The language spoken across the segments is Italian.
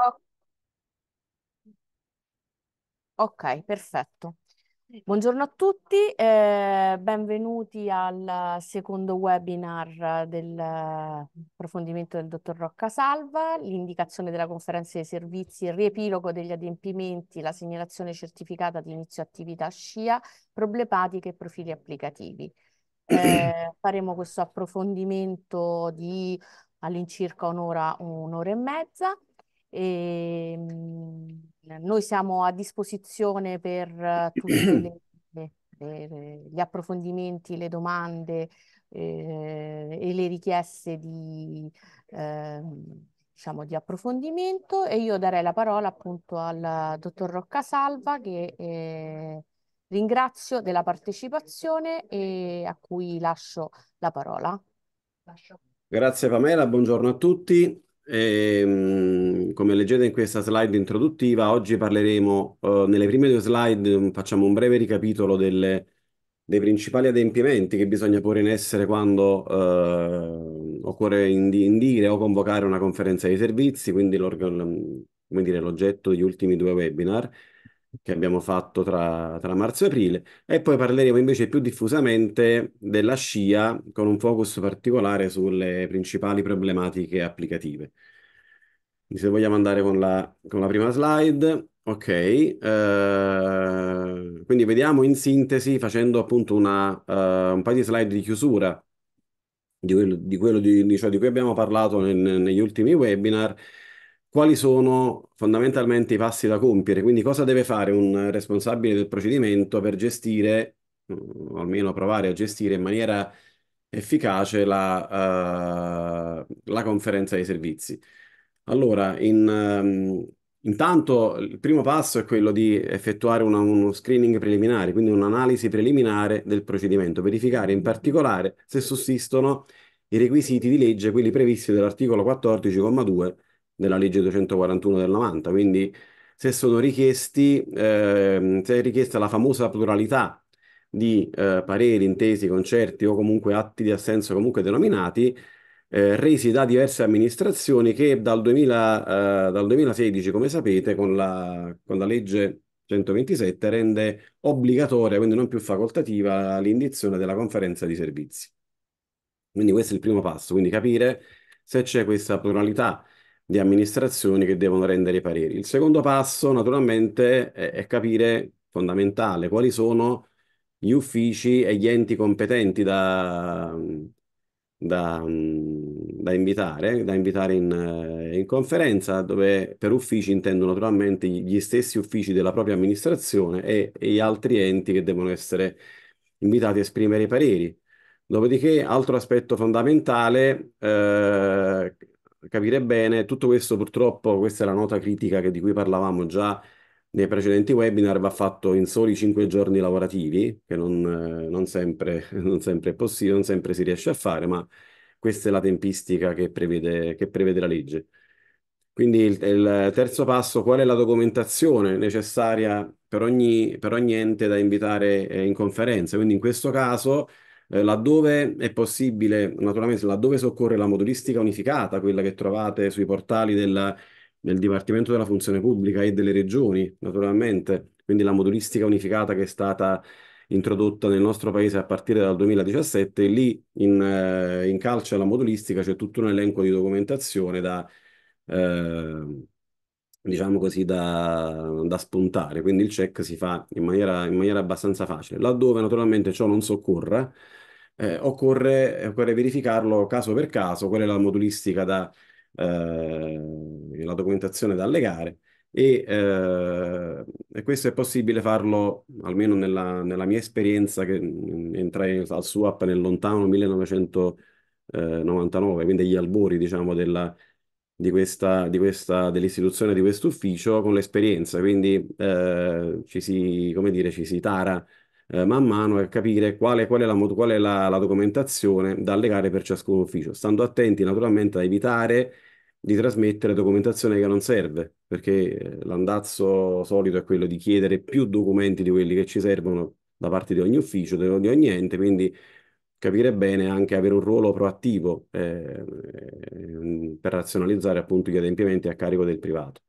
O- Ok, perfetto. Buongiorno a tutti, eh, benvenuti al secondo webinar dell'approfondimento del dottor Rocca Salva, l'indicazione della conferenza dei servizi, il riepilogo degli adempimenti, la segnalazione certificata di inizio attività SCIA, problematiche e profili applicativi. Eh, faremo questo approfondimento di all'incirca un'ora, un'ora e mezza. E, ehm, noi siamo a disposizione per eh, tutti gli approfondimenti, le domande eh, e le richieste di, eh, diciamo, di approfondimento e io darei la parola appunto al dottor Rocca Salva che eh, ringrazio della partecipazione e a cui lascio la parola. Lascio. Grazie Pamela, buongiorno a tutti. E, ehm, come leggete in questa slide introduttiva, oggi parleremo, eh, nelle prime due slide mm, facciamo un breve ricapitolo delle, dei principali adempimenti che bisogna porre in essere quando eh, occorre indire o convocare una conferenza di servizi, quindi mm, l'oggetto degli ultimi due webinar che abbiamo fatto tra, tra marzo e aprile e poi parleremo invece più diffusamente della scia con un focus particolare sulle principali problematiche applicative. Quindi se vogliamo andare con la, con la prima slide, ok, eh, quindi vediamo in sintesi facendo appunto una, eh, un paio di slide di chiusura di quello, di, quello di, di, cioè di cui abbiamo parlato in, negli ultimi webinar, quali sono fondamentalmente i passi da compiere, quindi cosa deve fare un responsabile del procedimento per gestire, mm, o almeno provare a gestire in maniera efficace la, uh, la conferenza dei servizi. Allora, in, um, intanto il primo passo è quello di effettuare una, uno screening preliminare, quindi un'analisi preliminare del procedimento, verificare in particolare se sussistono i requisiti di legge, quelli previsti dall'articolo 14,2 della legge 241 del 90, quindi se sono richiesti, eh, se è richiesta la famosa pluralità di eh, pareri, intesi, concerti o comunque atti di assenso comunque denominati, eh, resi da diverse amministrazioni che dal, 2000, eh, dal 2016, come sapete, con la, con la legge 127 rende obbligatoria, quindi non più facoltativa, l'indizione della conferenza di servizi. Quindi questo è il primo passo, quindi capire se c'è questa pluralità di amministrazioni che devono rendere i pareri. Il secondo passo, naturalmente, è, è capire fondamentale quali sono gli uffici e gli enti competenti da, da, da invitare, da invitare in, in, conferenza, dove per uffici intendo naturalmente gli stessi uffici della propria amministrazione e, e gli altri enti che devono essere invitati a esprimere i pareri. Dopodiché, altro aspetto fondamentale, eh, capire bene. Tutto questo purtroppo, questa è la nota critica di cui parlavamo già nei precedenti webinar, va fatto in soli 5 giorni lavorativi, che non, eh, non, sempre, non sempre, è possibile, non sempre si riesce a fare, ma questa è la tempistica che prevede, che prevede la legge. Quindi il, il, terzo passo, qual è la documentazione necessaria per ogni, per ogni ente da invitare eh, in conferenza? Quindi in questo caso eh, laddove è possibile, naturalmente laddove soccorre la modulistica unificata, quella che trovate sui portali del, del Dipartimento della Funzione Pubblica e delle Regioni, naturalmente, quindi la modulistica unificata che è stata introdotta nel nostro paese a partire dal 2017, lì in, eh, in calce alla modulistica c'è tutto un elenco di documentazione da, eh, diciamo così, da, da, spuntare, quindi il check si fa in maniera, in maniera abbastanza facile, laddove naturalmente ciò non soccorra, eh, occorre, occorre, verificarlo caso per caso, qual è la modulistica da, eh, la documentazione da allegare e, eh, e, questo è possibile farlo, almeno nella, nella mia esperienza che entrai al SUAP nel lontano 1999, quindi agli albori diciamo della, di questa, di questa, dell'istituzione di questo ufficio con l'esperienza, quindi eh, ci si, come dire, ci si tara eh, man mano per capire quale, qual è, la, qual è la, la documentazione da allegare per ciascun ufficio, stando attenti naturalmente a evitare di trasmettere documentazione che non serve, perché eh, l'andazzo solito è quello di chiedere più documenti di quelli che ci servono da parte di ogni ufficio, di ogni ente, quindi capire bene anche avere un ruolo proattivo eh, eh per razionalizzare appunto gli adempimenti a carico del privato.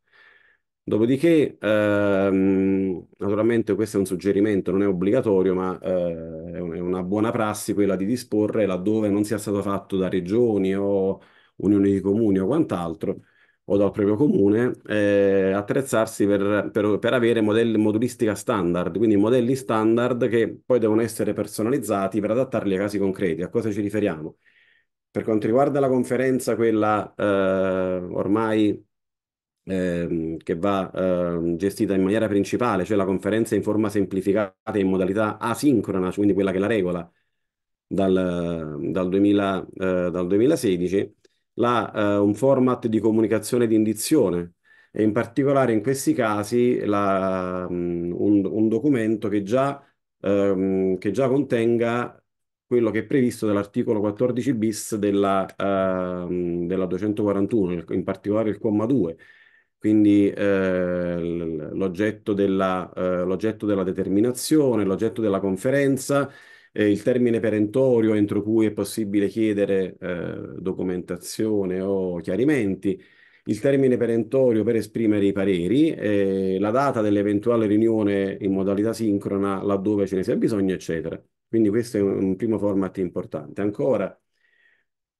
Dopodiché, ehm, naturalmente questo è un suggerimento, non è obbligatorio, ma eh, è una buona prassi quella di disporre laddove non sia stato fatto da regioni o unioni di comuni o quant'altro, o dal proprio comune, eh, attrezzarsi per, per, per avere modelli, modulistica standard, quindi modelli standard che poi devono essere personalizzati per adattarli ai casi concreti. A cosa ci riferiamo? Per quanto riguarda la conferenza, quella eh, ormai ehm, che va ehm, gestita in maniera principale, cioè la conferenza in forma semplificata e in modalità asincrona, quindi quella che la regola dal, dal, 2000, eh, dal 2016, la, eh, un format di comunicazione di indizione e in particolare in questi casi la, mm, un, un, documento che già, um, che già contenga quello che è previsto dall'articolo 14 bis della, uh, della 241, in particolare il comma 2, quindi eh, l'oggetto, della, eh, l'oggetto, della, determinazione, l'oggetto della conferenza, eh, il termine perentorio entro cui è possibile chiedere eh, documentazione o chiarimenti, il termine perentorio per esprimere i pareri, eh, la data dell'eventuale riunione in modalità sincrona laddove ce ne sia bisogno, eccetera. Quindi questo è un, un primo format importante. Ancora,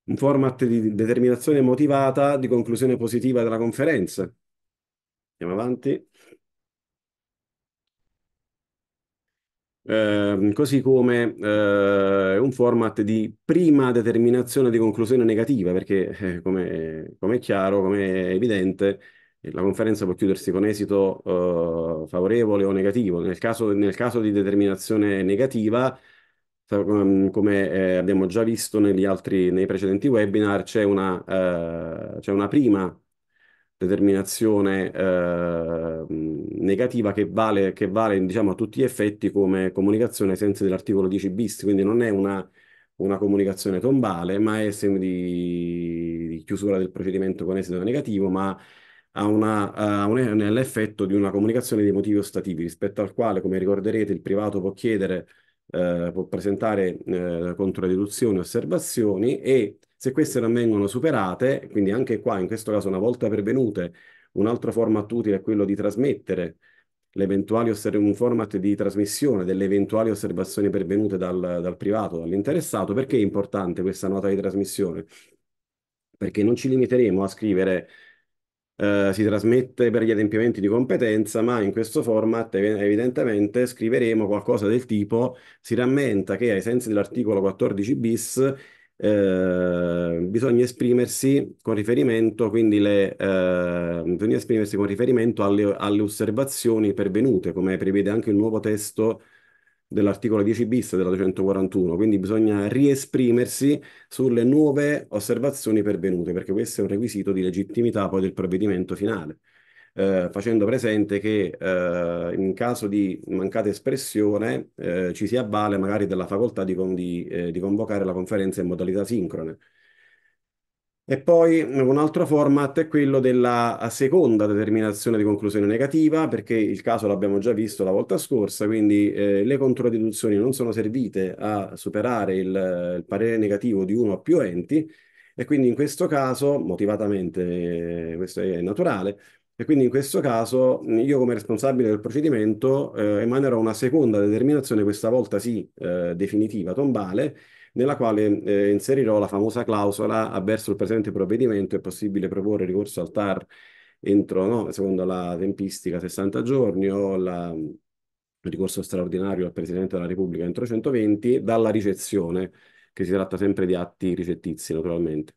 un format di determinazione motivata di conclusione positiva della conferenza, Andiamo avanti. Eh, così come eh, un format di prima determinazione di conclusione negativa, perché eh, come, come, è chiaro, come è evidente, la conferenza può chiudersi con esito eh, favorevole o negativo. Nel caso, nel caso di determinazione negativa, ehm, come eh, abbiamo già visto negli altri, nei precedenti webinar, c'è una, eh, una prima determinazione eh, negativa che vale, che vale diciamo, a tutti gli effetti come comunicazione ai sensi dell'articolo 10 bis, quindi non è una, una comunicazione tombale, ma è di, di chiusura del procedimento con esito negativo, ma ha, un, l'effetto di una comunicazione di motivi ostativi, rispetto al quale, come ricorderete, il privato può chiedere, eh, può presentare eh, controriduzioni, osservazioni e se queste non vengono superate, quindi anche qua, in questo caso una volta pervenute, un altro format utile è quello di trasmettere l'eventuale un format di trasmissione delle eventuali osservazioni pervenute dal, dal privato, dall'interessato. Perché è importante questa nota di trasmissione? Perché non ci limiteremo a scrivere Uh, si trasmette per gli adempimenti di competenza, ma in questo format ev evidentemente scriveremo qualcosa del tipo si rammenta che ai sensi dell'articolo 14 bis eh, bisogna esprimersi con riferimento, quindi le, eh, bisogna esprimersi con riferimento alle, alle, osservazioni pervenute, come prevede anche il nuovo testo dell'articolo 10 bis della 241, quindi bisogna riesprimersi sulle nuove osservazioni pervenute, perché questo è un requisito di legittimità poi del provvedimento finale eh, facendo presente che eh, in caso di mancata espressione eh, ci si avvale magari della facoltà di, con, di, eh, di convocare la conferenza in modalità sincrone. E poi eh, un altro format è quello della seconda determinazione di conclusione negativa, perché il caso l'abbiamo già visto la volta scorsa, quindi eh, le controdiduzioni non sono servite a superare il, il, parere negativo di uno o più enti, e quindi in questo caso, motivatamente, eh, questo è naturale, e quindi in questo caso io come responsabile del procedimento eh, emanerò una seconda determinazione, questa volta sì eh, definitiva, tombale, nella quale eh, inserirò la famosa clausola avverso il presente provvedimento è possibile proporre ricorso al TAR entro, no, secondo la tempistica, 60 giorni o la, il ricorso straordinario al Presidente della Repubblica entro 120 dalla ricezione, che si tratta sempre di atti ricettizi naturalmente.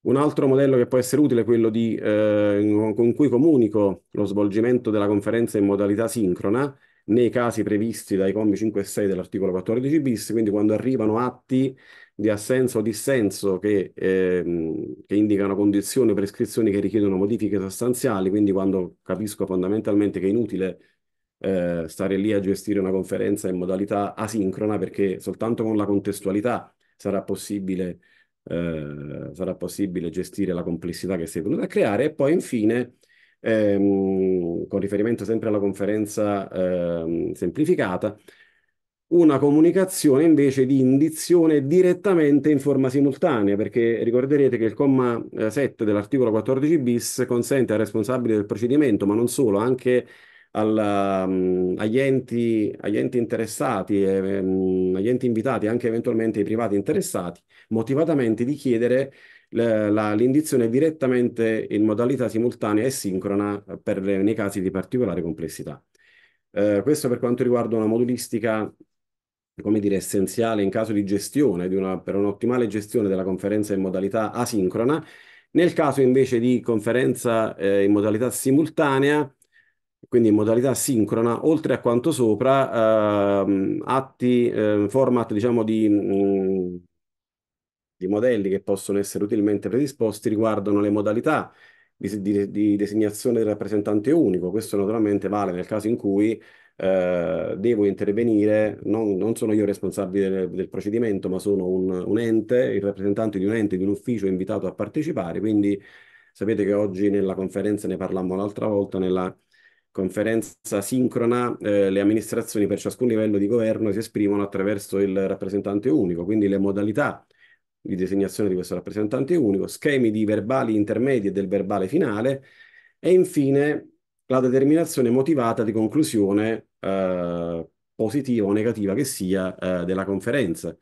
Un altro modello che può essere utile è quello di, eh, con cui comunico lo svolgimento della conferenza in modalità sincrona nei casi previsti dai commi 5 e 6 dell'articolo 14 bis, quindi quando arrivano atti di assenso o dissenso che, eh, che indicano condizioni o prescrizioni che richiedono modifiche sostanziali, quindi quando capisco fondamentalmente che è inutile eh, stare lì a gestire una conferenza in modalità asincrona perché soltanto con la contestualità sarà possibile eh, sarà possibile gestire la complessità che si è venuta a creare e poi infine ehm, con riferimento sempre alla conferenza ehm, semplificata una comunicazione invece di indizione direttamente in forma simultanea, perché ricorderete che il comma 7 eh, dell'articolo 14 bis consente al responsabile del procedimento, ma non solo, anche alla, ehm, agli, enti, agli, enti, interessati, eh, ehm, agli enti invitati, anche eventualmente ai privati interessati, motivatamente di chiedere l'indizione direttamente in modalità simultanea e sincrona eh, per le, nei casi di particolare complessità. Eh, questo per quanto riguarda una modulistica come dire, essenziale in caso di gestione, di una, per un'ottimale gestione della conferenza in modalità asincrona. Nel caso invece di conferenza eh, in modalità simultanea, quindi in modalità sincrona, oltre a quanto sopra, ehm, atti, eh, format diciamo di, mm, di, modelli che possono essere utilmente predisposti riguardano le modalità di, di, di, designazione del rappresentante unico. Questo naturalmente vale nel caso in cui eh, devo intervenire, non, non, sono io responsabile del, del procedimento, ma sono un, un ente, il rappresentante di un ente, di un ufficio invitato a partecipare, quindi sapete che oggi nella conferenza ne parlammo l'altra volta, nella conferenza sincrona, eh, le amministrazioni per ciascun livello di governo si esprimono attraverso il rappresentante unico, quindi le modalità di designazione di questo rappresentante unico, schemi di verbali intermedi e del verbale finale e infine la determinazione motivata di conclusione eh, positiva o negativa che sia eh, della conferenza.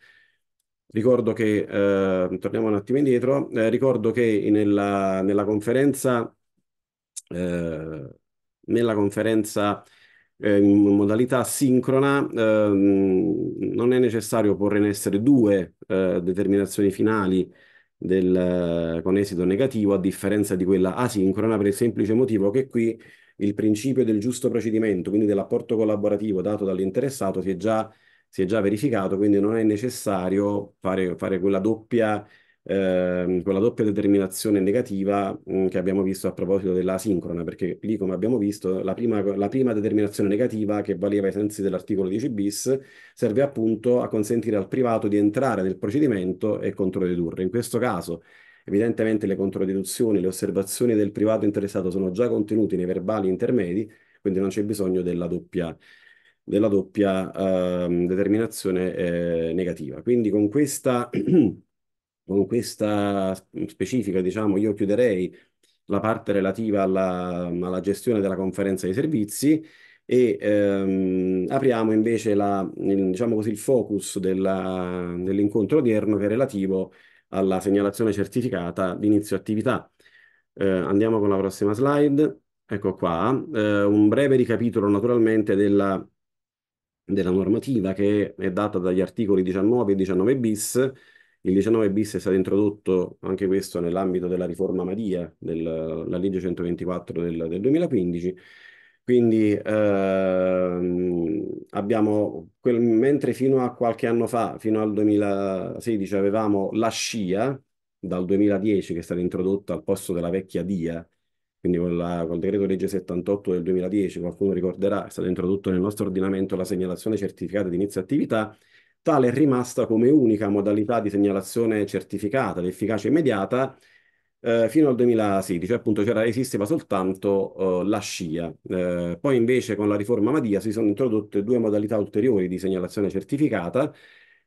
Ricordo che, eh, torniamo un attimo indietro, eh, ricordo che nella, nella conferenza eh, nella conferenza eh, in modalità sincrona ehm, non è necessario porre in essere due eh, determinazioni finali del, eh, con esito negativo, a differenza di quella asincrona, per il semplice motivo che qui il principio del giusto procedimento, quindi dell'apporto collaborativo dato dall'interessato, si è già, si è già verificato, quindi non è necessario fare, fare quella doppia eh, quella doppia determinazione negativa mm, che abbiamo visto a proposito della sincrona, perché lì, come abbiamo visto, la prima, la prima determinazione negativa che valeva ai sensi dell'articolo 10 bis serve appunto a consentire al privato di entrare nel procedimento e controdedurre. In questo caso, evidentemente, le controdeduzioni, le osservazioni del privato interessato sono già contenute nei verbali intermedi, quindi non c'è bisogno della doppia della doppia eh, determinazione eh, negativa. Quindi con questa con questa specifica, diciamo, io chiuderei la parte relativa alla, alla gestione della conferenza dei servizi e ehm, apriamo invece la, il, diciamo così, il focus dell'incontro odierno che è relativo alla segnalazione certificata di inizio attività. Eh, andiamo con la prossima slide. Ecco qua, eh, un breve ricapitolo naturalmente della, della normativa che è data dagli articoli 19 e 19 bis, il 19 bis è stato introdotto anche questo nell'ambito della riforma Madia, della legge 124 del, del 2015. Quindi ehm, abbiamo, quel, mentre fino a qualche anno fa, fino al 2016, avevamo la scia dal 2010 che è stata introdotta al posto della vecchia DIA, quindi con, la, con decreto legge 78 del 2010, qualcuno ricorderà, è stato introdotto nel nostro ordinamento la segnalazione certificata di inizio attività Tale è rimasta come unica modalità di segnalazione certificata di efficacia immediata eh, fino al 2016, appunto c'era, cioè esisteva soltanto eh, la scia. Eh, poi invece con la riforma Madia si sono introdotte due modalità ulteriori di segnalazione certificata,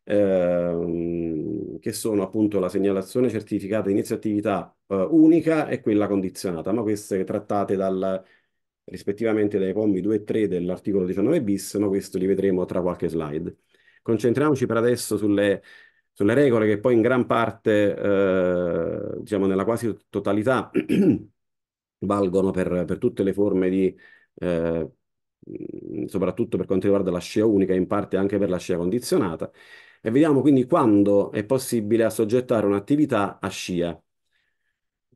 ehm, che sono appunto la segnalazione certificata di inizio attività eh, unica e quella condizionata, ma queste trattate dal, rispettivamente dai commi 2 e 3 dell'articolo 19 bis, ma questo li vedremo tra qualche slide. Concentriamoci per adesso sulle, sulle regole che poi in gran parte, eh, diciamo nella quasi totalità, valgono per, per, tutte le forme di, eh, soprattutto per quanto riguarda la scia unica e in parte anche per la scia condizionata. E vediamo quindi quando è possibile assoggettare un'attività a scia.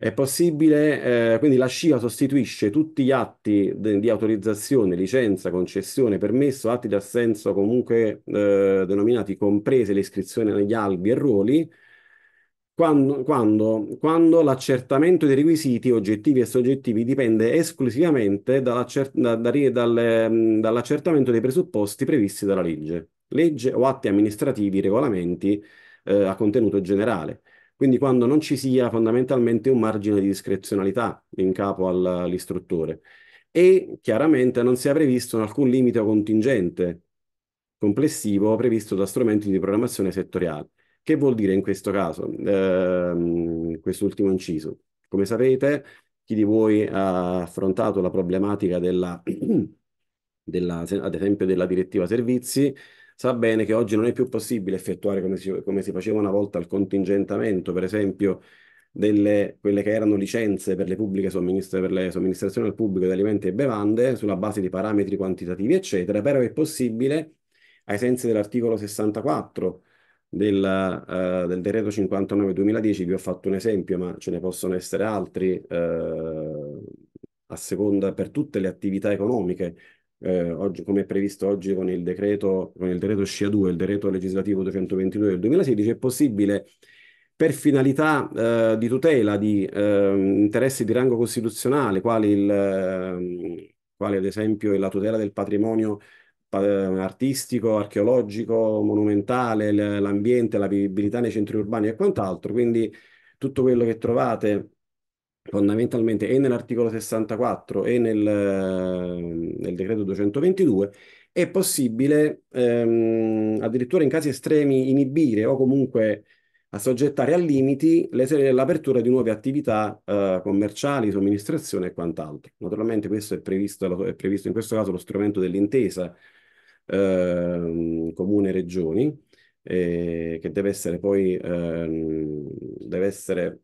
È possibile, eh, quindi la SCIA sostituisce tutti gli atti de- di autorizzazione, licenza, concessione, permesso, atti di assenso comunque eh, denominati comprese le iscrizioni negli albi e ruoli, quando, quando, quando, l'accertamento dei requisiti oggettivi e soggettivi dipende esclusivamente dall'accer- da, da, dal, mm, dall'accertamento dei presupposti previsti dalla legge, legge o atti amministrativi, regolamenti eh, a contenuto generale quindi quando non ci sia fondamentalmente un margine di discrezionalità in capo all'istruttore e chiaramente non sia previsto alcun limite contingente complessivo previsto da strumenti di programmazione settoriale. Che vuol dire in questo caso, ehm, quest'ultimo inciso? Come sapete, chi di voi ha affrontato la problematica della, della ad esempio della direttiva servizi, sa bene che oggi non è più possibile effettuare come si, come si faceva una volta il contingentamento, per esempio, delle quelle che erano licenze per le pubbliche somministra, per le somministrazioni al pubblico di alimenti e bevande sulla base di parametri quantitativi, eccetera, però è possibile, ai sensi dell'articolo 64 del, uh, del decreto 59-2010, vi ho fatto un esempio, ma ce ne possono essere altri. Uh, a seconda per tutte le attività economiche, eh, oggi, come è previsto oggi con il decreto, con il decreto SCIA 2, il decreto legislativo 222 del 2016, è possibile per finalità eh, di tutela di eh, interessi di rango costituzionale, quali, il, ehm, quali ad esempio la tutela del patrimonio eh, artistico, archeologico, monumentale, l'ambiente, la vivibilità nei centri urbani e quant'altro. Quindi tutto quello che trovate fondamentalmente e nell'articolo 64 e nel, ehm, nel decreto 222 è possibile ehm, addirittura in casi estremi inibire o comunque assoggettare a limiti l'apertura di nuove attività eh, commerciali, somministrazione e quant'altro. Naturalmente questo è previsto, è previsto, in questo caso lo strumento dell'intesa eh, comune-regioni, eh, che deve essere poi ehm, deve essere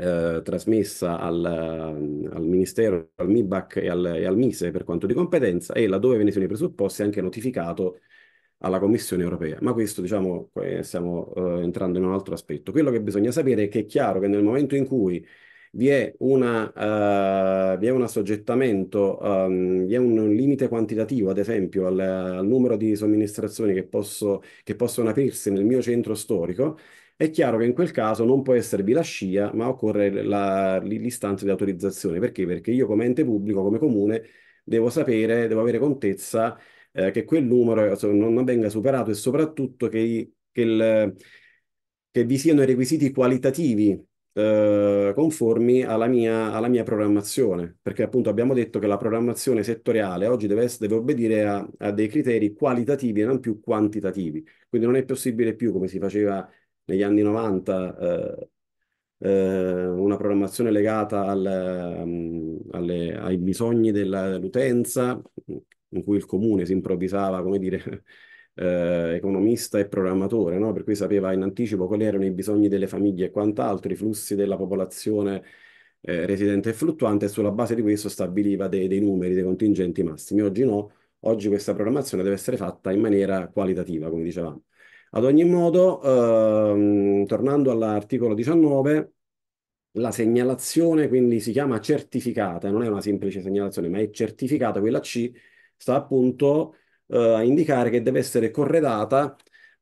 eh, trasmessa al, mm, al, Ministero, al MIBAC e al, e al, MISE per quanto di competenza e laddove ve ne sono i presupposti anche notificato alla Commissione europea. Ma questo, diciamo, stiamo eh, entrando in un altro aspetto. Quello che bisogna sapere è che è chiaro che nel momento in cui vi è, una, uh, vi è un assoggettamento, um, vi è un limite quantitativo, ad esempio, al, al numero di somministrazioni che, posso, che possono aprirsi nel mio centro storico, è chiaro che in quel caso non può esservi la scia, ma occorre la, l'istanza di autorizzazione. Perché? Perché io come ente pubblico, come comune, devo sapere, devo avere contezza eh, che quel numero eh, non venga superato e soprattutto che, che, il, che vi siano i requisiti qualitativi eh, conformi alla mia, alla mia, programmazione, perché appunto abbiamo detto che la programmazione settoriale oggi deve, deve obbedire a, a, dei criteri qualitativi e non più quantitativi, quindi non è possibile più come si faceva negli anni 90 eh, eh, una programmazione legata al, mm, alle, ai bisogni dell'utenza, in cui il comune si improvvisava, come dire, eh, economista e programmatore, no? per cui sapeva in anticipo quali erano i bisogni delle famiglie e quant'altro, i flussi della popolazione eh, residente e fluttuante e sulla base di questo stabiliva dei, dei numeri, dei contingenti massimi. Oggi no, oggi questa programmazione deve essere fatta in maniera qualitativa, come dicevamo. Ad ogni modo, ehm, tornando all'articolo 19, la segnalazione quindi si chiama certificata, non è una semplice segnalazione, ma è certificata, quella C sta appunto eh, a indicare che deve essere corredata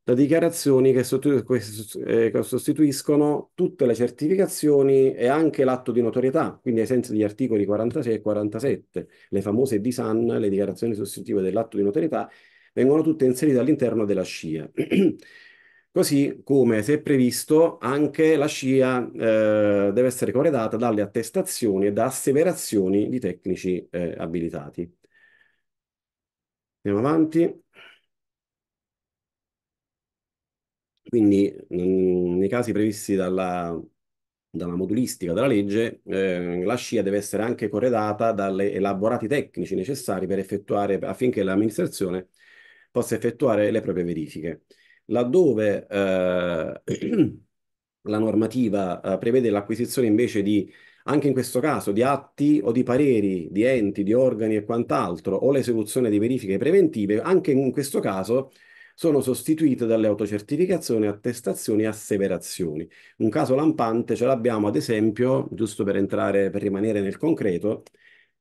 da dichiarazioni che, eh, sostituiscono tutte le certificazioni e anche l'atto di notorietà, quindi ai sensi degli articoli 46 e 47, le famose DISAN, le dichiarazioni sostitutive dell'atto di notorietà, vengono tutte inserite all'interno della SCIA. Così come, se previsto, anche la SCIA eh, deve essere corredata dalle attestazioni e da asseverazioni di tecnici eh, abilitati. Andiamo avanti. Quindi, mh, mm, nei casi previsti dalla, dalla modulistica della legge, eh, la SCIA deve essere anche corredata dalle elaborati tecnici necessari per effettuare affinché l'amministrazione possa effettuare le proprie verifiche. Laddove eh, la normativa eh, prevede l'acquisizione invece di, anche in questo caso, di atti o di pareri di enti, di organi e quant'altro, o l'esecuzione di verifiche preventive, anche in questo caso sono sostituite dalle autocertificazioni, attestazioni e asseverazioni. Un caso lampante ce l'abbiamo ad esempio, giusto per entrare, per rimanere nel concreto,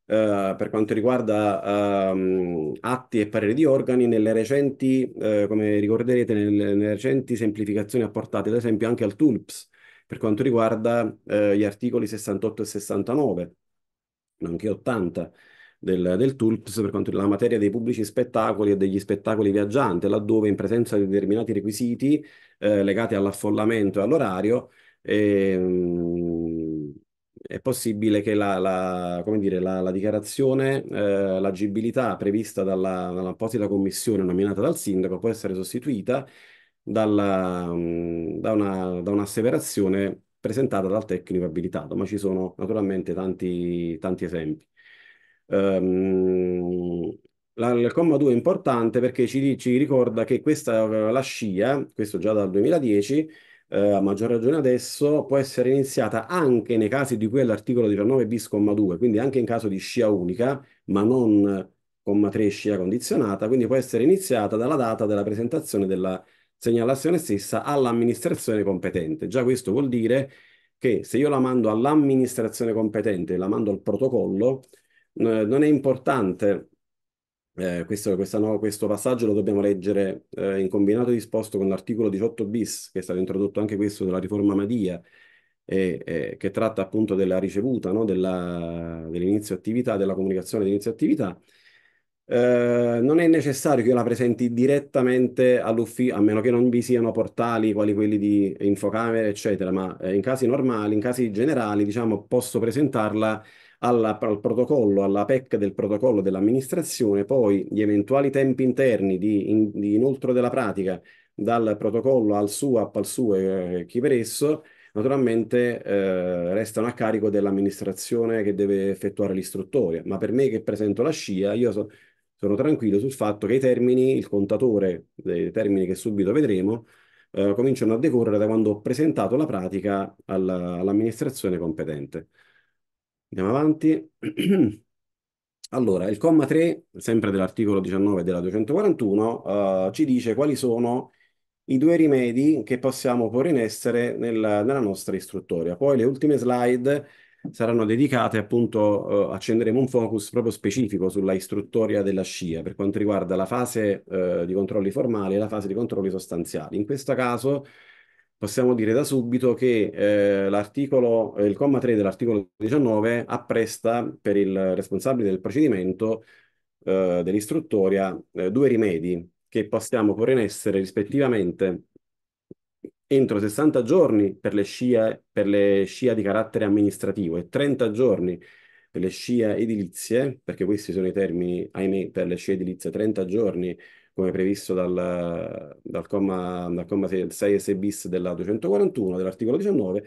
eh, per quanto riguarda uh, atti e pareri di organi, nelle recenti, uh, come ricorderete, nelle, nelle, recenti semplificazioni apportate, ad esempio, anche al TULPS, per quanto riguarda eh, gli articoli 68 e 69, nonché 80 del, del TULPS, per quanto riguarda la materia dei pubblici spettacoli e degli spettacoli viaggianti, laddove in presenza di determinati requisiti legati all'affollamento e all'orario, ehm, è possibile che la, la, dire, la, la dichiarazione, eh, l'agibilità prevista dalla, dall'apposita commissione nominata dal sindaco può essere sostituita dalla, mm, da, una, da un'asseverazione presentata dal tecnico abilitato, ma ci sono naturalmente tanti, tanti esempi. Um, la, il comma 2 è importante perché ci, ci ricorda che questa, eh, la scia, questo già dal 2010, eh, a maggior ragione adesso, può essere iniziata anche nei casi di cui è l'articolo 19 bis, comma 2, quindi anche in caso di scia unica, ma non comma 3 scia condizionata, quindi può essere iniziata dalla data della presentazione della segnalazione stessa all'amministrazione competente. Già questo vuol dire che se io la mando all'amministrazione competente, la mando al protocollo, eh, non è importante eh, questo, nuova, questo, passaggio lo dobbiamo leggere eh, in combinato disposto con l'articolo 18 bis, che è stato introdotto anche questo della riforma Madia, eh, eh, che tratta appunto della ricevuta, no? dell'inizio attività, della comunicazione di inizio attività. Eh, non è necessario che io la presenti direttamente all'ufficio, a meno che non vi siano portali quali quelli di infocamere, eccetera, ma eh, in casi normali, in casi generali, diciamo, posso presentarla alla, al protocollo, alla PEC del protocollo dell'amministrazione, poi gli eventuali tempi interni di, in, di inoltre della pratica dal protocollo al SUAP, al SUE, eh, chi per esso, naturalmente eh, restano a carico dell'amministrazione che deve effettuare l'istruttoria. Ma per me che presento la scia, io so, sono tranquillo sul fatto che i termini, il contatore dei termini che subito vedremo, eh, cominciano a decorrere da quando ho presentato la pratica all'amministrazione competente. Andiamo avanti. Allora, il comma 3, sempre dell'articolo 19 della 241, uh, eh, ci dice quali sono i due rimedi che possiamo porre in essere nella, nella nostra istruttoria. Poi le ultime slide saranno dedicate appunto, uh, accenderemo un focus proprio specifico sulla istruttoria della scia per quanto riguarda la fase uh, di controlli formali e la fase di controlli sostanziali. In questo caso possiamo dire da subito che eh, l'articolo, eh, il comma 3 dell'articolo 19 appresta per il responsabile del procedimento eh, dell'istruttoria eh, due rimedi che possiamo porre in essere rispettivamente entro 60 giorni per le scia, per le scia di carattere amministrativo e 30 giorni per le scia edilizie, perché questi sono i termini, ahimè, per le SCIA edilizie, 30 giorni come previsto dal, dal comma, dal comma 6, 6 e 6 bis della 241 dell'articolo 19.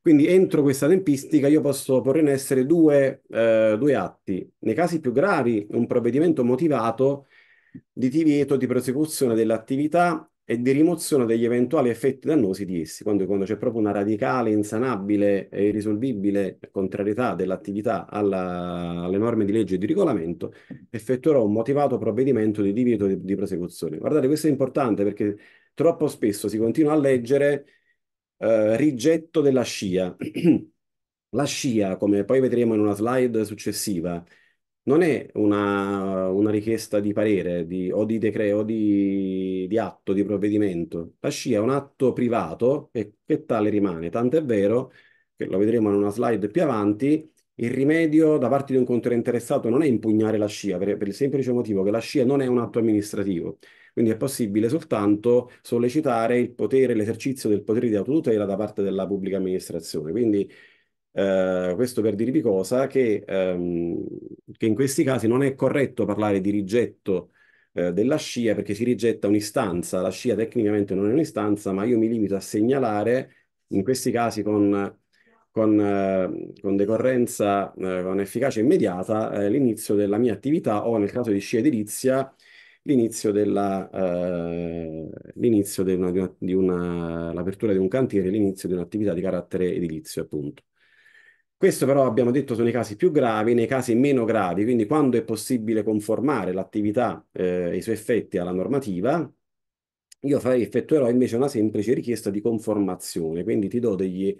Quindi entro questa tempistica io posso porre in essere due, eh, due atti. Nei casi più gravi un provvedimento motivato di divieto di prosecuzione dell'attività e di rimozione degli eventuali effetti dannosi di essi, quando, quando c'è proprio una radicale, insanabile e irrisolvibile contrarietà dell'attività alla, alle norme di legge e di regolamento, effettuerò un motivato provvedimento di divieto di, di prosecuzione. Guardate, questo è importante perché troppo spesso si continua a leggere eh, rigetto della scia. La scia, come poi vedremo in una slide successiva, non è una, una richiesta di parere di, o di decreto o di, di, atto, di provvedimento. La SCIA è un atto privato e che tale rimane. Tant'è vero che lo vedremo in una slide più avanti. Il rimedio da parte di un contrario interessato non è impugnare la SCIA per, per il semplice motivo che la SCIA non è un atto amministrativo, quindi è possibile soltanto sollecitare il potere, l'esercizio del potere di autotutela da parte della pubblica amministrazione. Quindi Uh, questo per dirvi cosa, che, um, che, in questi casi non è corretto parlare di rigetto eh, della scia perché si rigetta un'istanza, la scia tecnicamente non è un'istanza, ma io mi limito a segnalare in questi casi con, con, uh, con decorrenza, eh, con efficacia immediata, eh, l'inizio della mia attività o nel caso di scia edilizia l'inizio della, l'inizio di una, di una, l'apertura di un cantiere, l'inizio di un'attività di carattere edilizio appunto. Questo però abbiamo detto sono i casi più gravi, nei casi meno gravi, quindi quando è possibile conformare l'attività e eh, i suoi effetti alla normativa, io farei, effettuerò invece una semplice richiesta di conformazione, quindi ti do degli,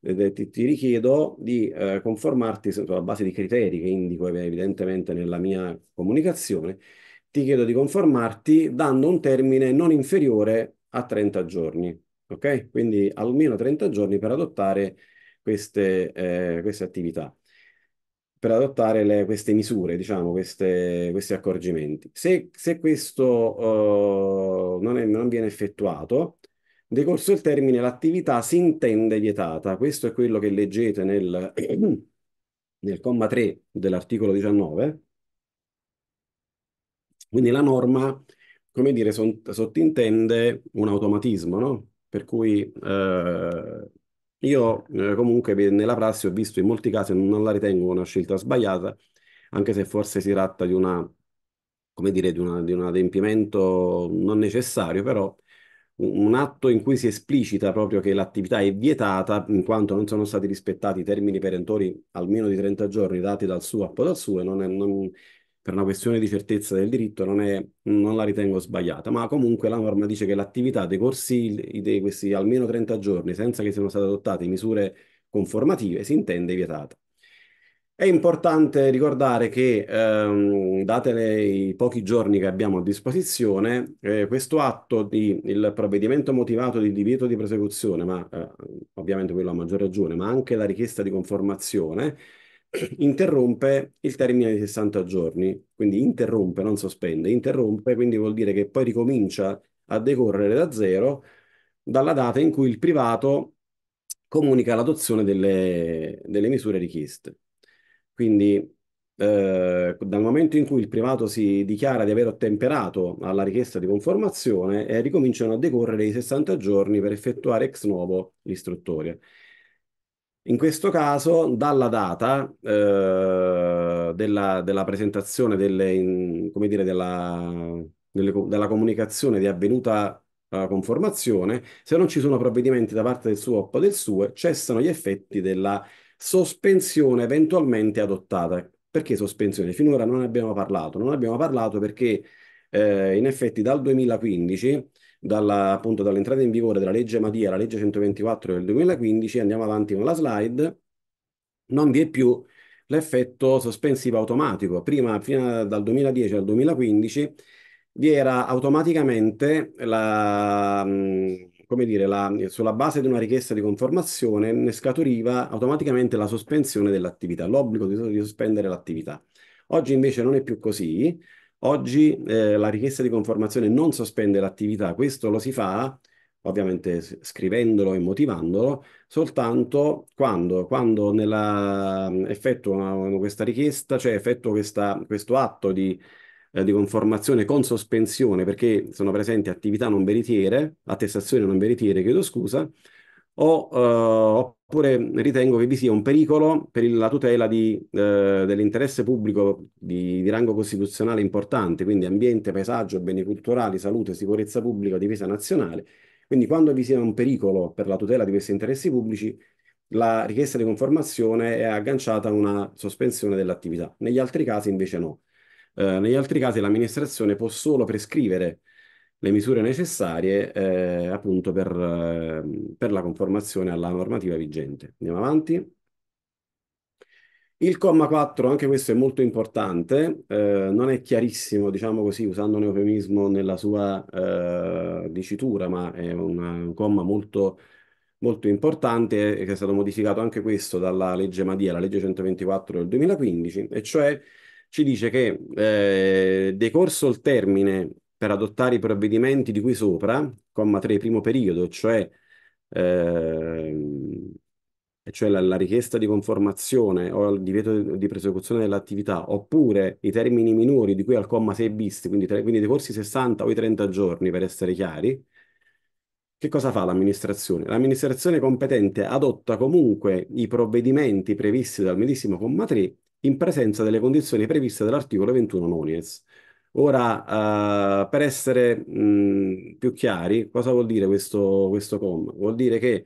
eh, ti, ti, richiedo di eh, conformarti sulla base di criteri che indico evidentemente nella mia comunicazione, ti chiedo di conformarti dando un termine non inferiore a 30 giorni, ok? Quindi almeno 30 giorni per adottare queste, eh, queste attività, per adottare le, queste misure, diciamo, queste, questi accorgimenti. Se, se questo eh, non, è, non viene effettuato, decorso il termine l'attività si intende vietata. Questo è quello che leggete nel, nel comma 3 dell'articolo 19. Quindi la norma, come dire, sottintende un automatismo, no? Per cui eh, io eh, comunque nella prassi ho visto in molti casi, non la ritengo una scelta sbagliata, anche se forse si tratta di una, come dire, di, una, di un adempimento non necessario, però un atto in cui si esplicita proprio che l'attività è vietata in quanto non sono stati rispettati i termini perentori almeno di 30 giorni dati dal SUAP o dal SUE, non, è, non, per una questione di certezza del diritto non, è, non la ritengo sbagliata, ma comunque la norma dice che l'attività dei corsi di questi almeno 30 giorni senza che siano state adottate misure conformative si intende vietata. È importante ricordare che, ehm, date le, i pochi giorni che abbiamo a disposizione, eh, questo atto di il provvedimento motivato di divieto di prosecuzione, ma eh, ovviamente quello a maggior ragione, ma anche la richiesta di conformazione, interrompe il termine di 60 giorni, quindi interrompe, non sospende, interrompe, quindi vuol dire che poi ricomincia a decorrere da zero dalla data in cui il privato comunica l'adozione delle, delle misure richieste. Quindi eh, dal momento in cui il privato si dichiara di aver ottemperato alla richiesta di conformazione, eh, ricominciano a decorrere i 60 giorni per effettuare ex novo l'istruttoria. In questo caso, dalla data eh, della, della, presentazione delle, in, dire, della, delle, della, comunicazione di avvenuta eh, conformazione, se non ci sono provvedimenti da parte del SUOP o del SUE, cessano gli effetti della sospensione eventualmente adottata. Perché sospensione? Finora non ne abbiamo parlato. Non abbiamo parlato perché eh, in effetti dal 2015 dalla, appunto, dall'entrata in vigore della legge Madia, la legge 124 del 2015, andiamo avanti con la slide, non vi è più l'effetto sospensivo automatico. Prima, fino dal 2010 al 2015, vi era automaticamente la, mm, come dire, la, sulla base di una richiesta di conformazione ne scaturiva automaticamente la sospensione dell'attività, l'obbligo di, di sospendere l'attività. Oggi invece non è più così, Oggi eh, la richiesta di conformazione non sospende l'attività, questo lo si fa ovviamente scrivendolo e motivandolo, soltanto quando, quando nella, effettuo una, questa richiesta, cioè effettuo questa, questo atto di, eh, di, conformazione con sospensione, perché sono presenti attività non veritiere, attestazioni non veritiere, chiedo scusa, o, eh, oppure ritengo che vi sia un pericolo per la tutela di, eh, dell'interesse pubblico di, di, rango costituzionale importante, quindi ambiente, paesaggio, beni culturali, salute, sicurezza pubblica, difesa nazionale. Quindi quando vi sia un pericolo per la tutela di questi interessi pubblici, la richiesta di conformazione è agganciata a una sospensione dell'attività. Negli altri casi invece no. Eh, negli altri casi l'amministrazione può solo prescrivere le misure necessarie eh, appunto per, ehm, per la conformazione alla normativa vigente. Andiamo avanti. Il comma 4, anche questo è molto importante, eh, non è chiarissimo, diciamo così, usando un eufemismo nella sua eh, dicitura, ma è una, un comma molto, molto importante eh, che è stato modificato anche questo dalla legge Madia, la legge 124 del 2015, e cioè ci dice che eh, decorso il termine per adottare i provvedimenti di cui sopra, comma 3 primo periodo, cioè, eh, cioè la, la, richiesta di conformazione o il divieto di, di prosecuzione dell'attività, oppure i termini minori di cui al comma 6 bis, quindi, quindi dei corsi 60 o i 30 giorni per essere chiari, che cosa fa l'amministrazione? L'amministrazione competente adotta comunque i provvedimenti previsti dal medesimo comma 3 in presenza delle condizioni previste dall'articolo 21 nonies. Ora, eh, per essere mh, più chiari, cosa vuol dire questo, questo comma? Vuol dire che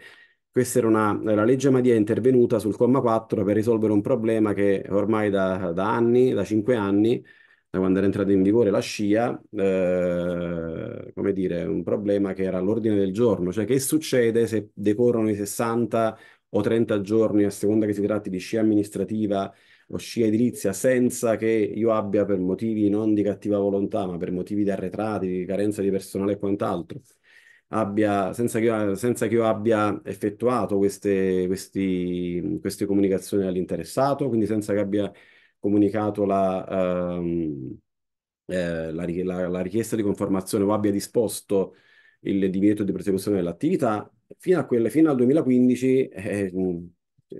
questa era una, la legge Madia è intervenuta sul comma 4 per risolvere un problema che ormai da, da anni, da cinque anni, da quando era entrata in vigore la scia, eh, come dire, un problema che era all'ordine del giorno, cioè che succede se decorrono i 60 o 30 giorni a seconda che si tratti di scia amministrativa lo sci edilizia senza che io abbia per motivi non di cattiva volontà, ma per motivi di arretrati, di carenza di personale e quant'altro, abbia, senza, che io, senza che io abbia effettuato queste, questi, queste comunicazioni all'interessato, quindi senza che abbia comunicato la, ehm, eh, la, la, la richiesta di conformazione o abbia disposto il divieto di prosecuzione dell'attività, fino, a quelle, fino al 2015 eh,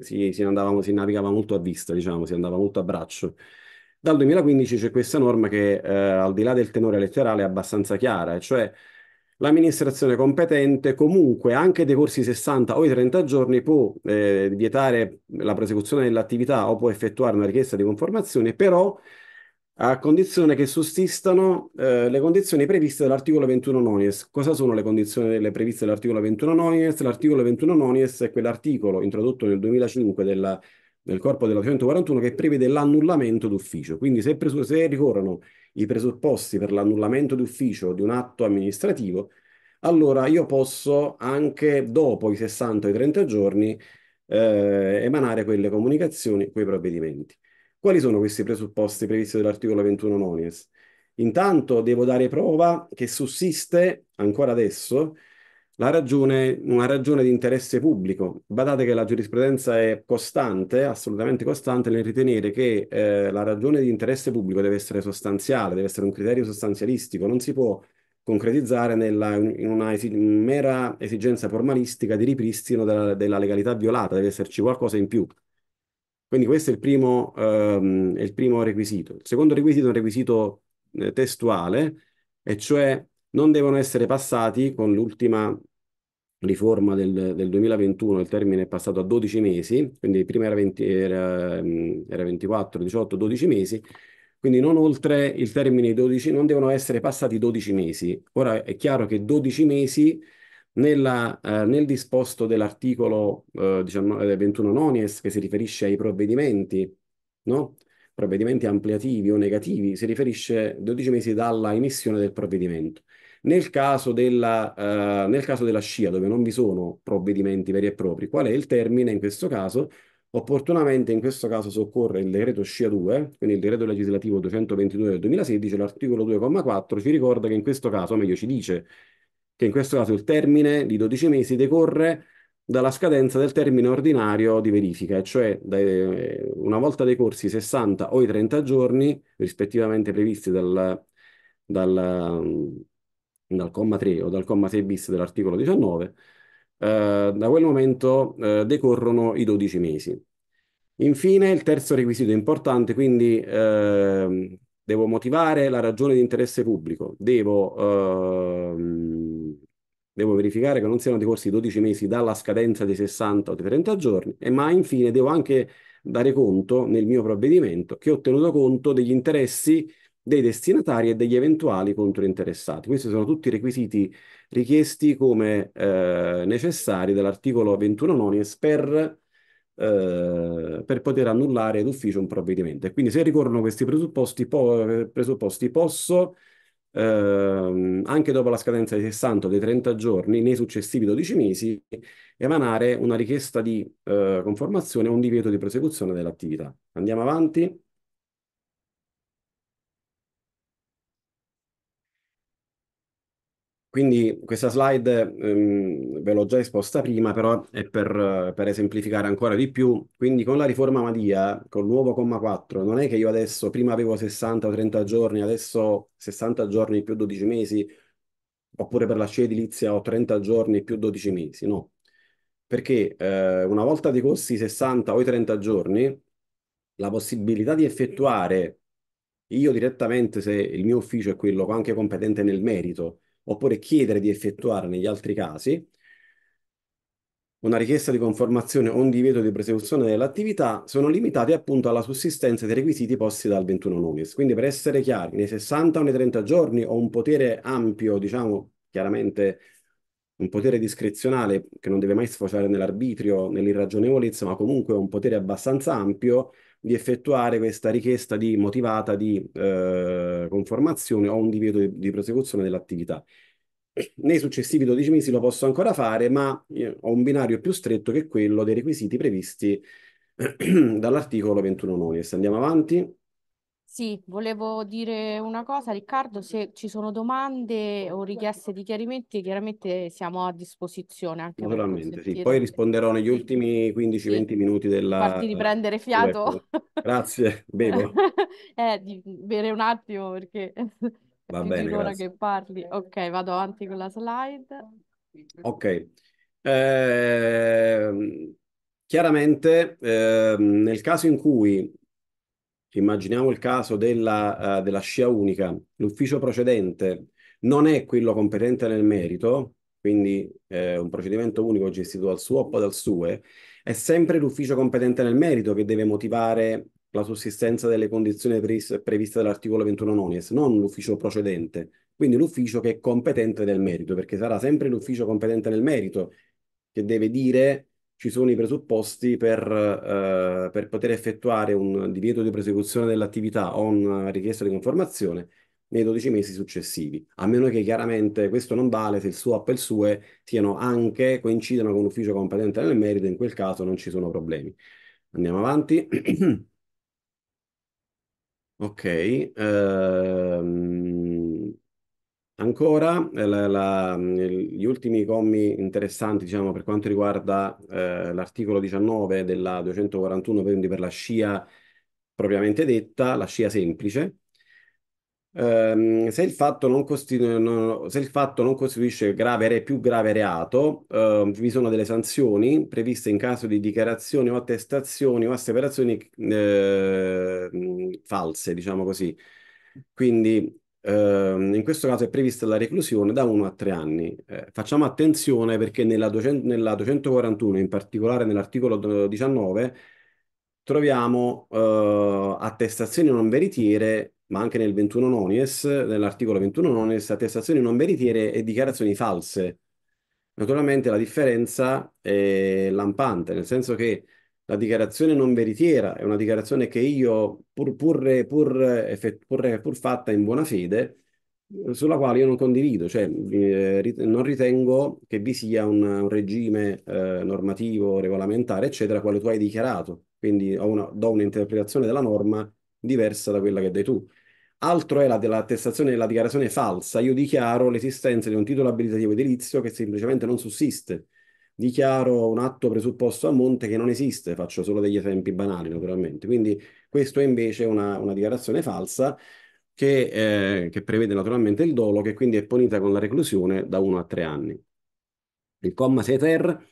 si, si, andava, si navigava molto a vista, diciamo, si andava molto a braccio. Dal 2015 c'è questa norma che, eh, al di là del tenore elettorale, è abbastanza chiara, cioè l'amministrazione competente comunque anche dei corsi 60 o i 30 giorni può eh, vietare la prosecuzione dell'attività o può effettuare una richiesta di conformazione, però a condizione che sussistano eh, le condizioni previste dall'articolo 21 nonies. Cosa sono le condizioni le previste dall'articolo 21 nonies? L'articolo 21 nonies è quell'articolo introdotto nel 2005 della, del corpo della 141 che prevede l'annullamento d'ufficio. Quindi se, presu- se ricorrono i presupposti per l'annullamento d'ufficio di un atto amministrativo, allora io posso anche dopo i 60 o i 30 giorni eh, emanare quelle comunicazioni, quei provvedimenti. Quali sono questi presupposti previsti dall'articolo 21 Monies? Intanto devo dare prova che sussiste, ancora adesso, ragione, una ragione di interesse pubblico. Badate che la giurisprudenza è costante, assolutamente costante, nel ritenere che eh, la ragione di interesse pubblico deve essere sostanziale, deve essere un criterio sostanzialistico, non si può concretizzare nella, in una esi mera esigenza formalistica di ripristino della, della legalità violata, deve esserci qualcosa in più. Quindi questo è il primo, ehm, è il primo requisito. Il secondo requisito è un requisito eh, testuale, e cioè non devono essere passati con l'ultima riforma del, del, 2021, il termine è passato a 12 mesi, quindi prima era, 20, era, ehm, era 24, 18, 12 mesi, quindi non oltre il termine 12, non devono essere passati 12 mesi. Ora è chiaro che 12 mesi nella, eh, nel disposto dell'articolo eh, 19, 21 nonies che si riferisce ai provvedimenti, no? provvedimenti ampliativi o negativi, si riferisce 12 mesi dalla emissione del provvedimento. Nel caso della, eh, nel caso della scia, dove non vi sono provvedimenti veri e propri, qual è il termine in questo caso? Opportunamente in questo caso soccorre il decreto SCIA 2, quindi il decreto legislativo 222 del 2016, l'articolo 2,4 ci ricorda che in questo caso, meglio ci dice che in questo caso il termine di 12 mesi decorre dalla scadenza del termine ordinario di verifica, cioè eh, una volta decorsi i 60 o i 30 giorni, rispettivamente previsti dal, dal, mm, dal comma 3 o dal comma 6 bis dell'articolo 19, eh, da quel momento eh, decorrono i 12 mesi. Infine, il terzo requisito importante, quindi eh, devo motivare la ragione di interesse pubblico, devo... Eh, devo verificare che non siano decorsi 12 mesi dalla scadenza dei 60 o di 30 giorni, ma infine devo anche dare conto nel mio provvedimento che ho tenuto conto degli interessi dei destinatari e degli eventuali controinteressati. Questi sono tutti i requisiti richiesti come eh, necessari dall'articolo 21 nonies per, eh, per poter annullare d'ufficio un provvedimento. E quindi se ricorrono questi presupposti, po eh, presupposti posso ehm, anche dopo la scadenza dei 60 o dei 30 giorni, nei successivi 12 mesi, emanare una richiesta di eh, conformazione o un divieto di prosecuzione dell'attività. Andiamo avanti. Quindi questa slide ehm, ve l'ho già esposta prima, però è per, per, esemplificare ancora di più. Quindi con la riforma Madia, con il nuovo comma 4, non è che io adesso, prima avevo 60 o 30 giorni, adesso 60 giorni più 12 mesi, oppure per la scia edilizia ho 30 giorni più 12 mesi, no. Perché eh, una volta dei corsi 60 o i 30 giorni, la possibilità di effettuare io direttamente, se il mio ufficio è quello anche competente nel merito, oppure chiedere di effettuare negli altri casi una richiesta di conformazione o un divieto di prosecuzione dell'attività sono limitati appunto alla sussistenza dei requisiti posti dal 21 nonis. Quindi per essere chiari, nei 60 o nei 30 giorni ho un potere ampio, diciamo chiaramente un potere discrezionale che non deve mai sfociare nell'arbitrio, nell'irragionevolezza, ma comunque un potere abbastanza ampio di effettuare questa richiesta di motivata di eh, conformazione o un divieto di, di prosecuzione dell'attività. Nei successivi 12 mesi lo posso ancora fare, ma eh, ho un binario più stretto che quello dei requisiti previsti dall'articolo 21 Se Andiamo avanti. Sì, volevo dire una cosa, Riccardo, se ci sono domande o richieste di chiarimenti, chiaramente siamo a disposizione anche per Naturalmente, sì. Poi risponderò negli ultimi 15-20 minuti della... Parti di prendere fiato. Grazie, bevo. eh, di bere un attimo perché Va più bene, di un'ora che parli. Ok, vado avanti con la slide. Ok. Eh, chiaramente, eh, nel caso in cui immaginiamo il caso della, uh, della scia unica, l'ufficio procedente non è quello competente nel merito, quindi eh, un procedimento unico gestito dal suo o dal SUE, è sempre l'ufficio competente nel merito che deve motivare la sussistenza delle condizioni pre previste dall'articolo 21 nonies, non l'ufficio procedente, quindi l'ufficio che è competente nel merito, perché sarà sempre l'ufficio competente nel merito che deve dire ci sono i presupposti per, eh, per poter effettuare un divieto di prosecuzione dell'attività o una richiesta di conformazione nei 12 mesi successivi, a meno che chiaramente questo non vale se il SUAP e il SUE siano anche, coincidono con l'ufficio competente nel merito, in quel caso non ci sono problemi. Andiamo avanti. ok. Ehm... Ancora eh, la, la, gli ultimi commi interessanti diciamo, per quanto riguarda eh, l'articolo 19 della 241, quindi per la scia propriamente detta, la scia semplice. Eh, se, il non, se, il fatto non costituisce grave re, più grave reato, eh, vi sono delle sanzioni previste in caso di dichiarazioni o attestazioni o asseverazioni ehm, false, diciamo così. Quindi Ehm, in questo caso è prevista la reclusione da 1 a 3 anni. Eh, facciamo attenzione perché nella, docent- nella 241, in particolare nell'articolo 19, troviamo eh, attestazioni non veritiere, ma anche nel 21 nonies, nell'articolo 21 nonies, attestazioni non veritiere e dichiarazioni false. Naturalmente la differenza è lampante, nel senso che la dichiarazione non veritiera è una dichiarazione che io, pur, pur, pur, pur fatta in buona fede, sulla quale io non condivido, cioè eh, non ritengo che vi sia un, un regime eh, normativo, regolamentare, eccetera, quale tu hai dichiarato. Quindi una, do un'interpretazione della norma diversa da quella che dai tu. Altro è la, dell'attestazione della dichiarazione falsa. Io dichiaro l'esistenza di un titolo abilitativo edilizio che semplicemente non sussiste dichiaro un atto presupposto a monte che non esiste, faccio solo degli esempi banali naturalmente. Quindi questo è invece una, una dichiarazione falsa che, eh, che, prevede naturalmente il dolo, che quindi è punita con la reclusione da 1 a 3 anni. Il comma 6 ter,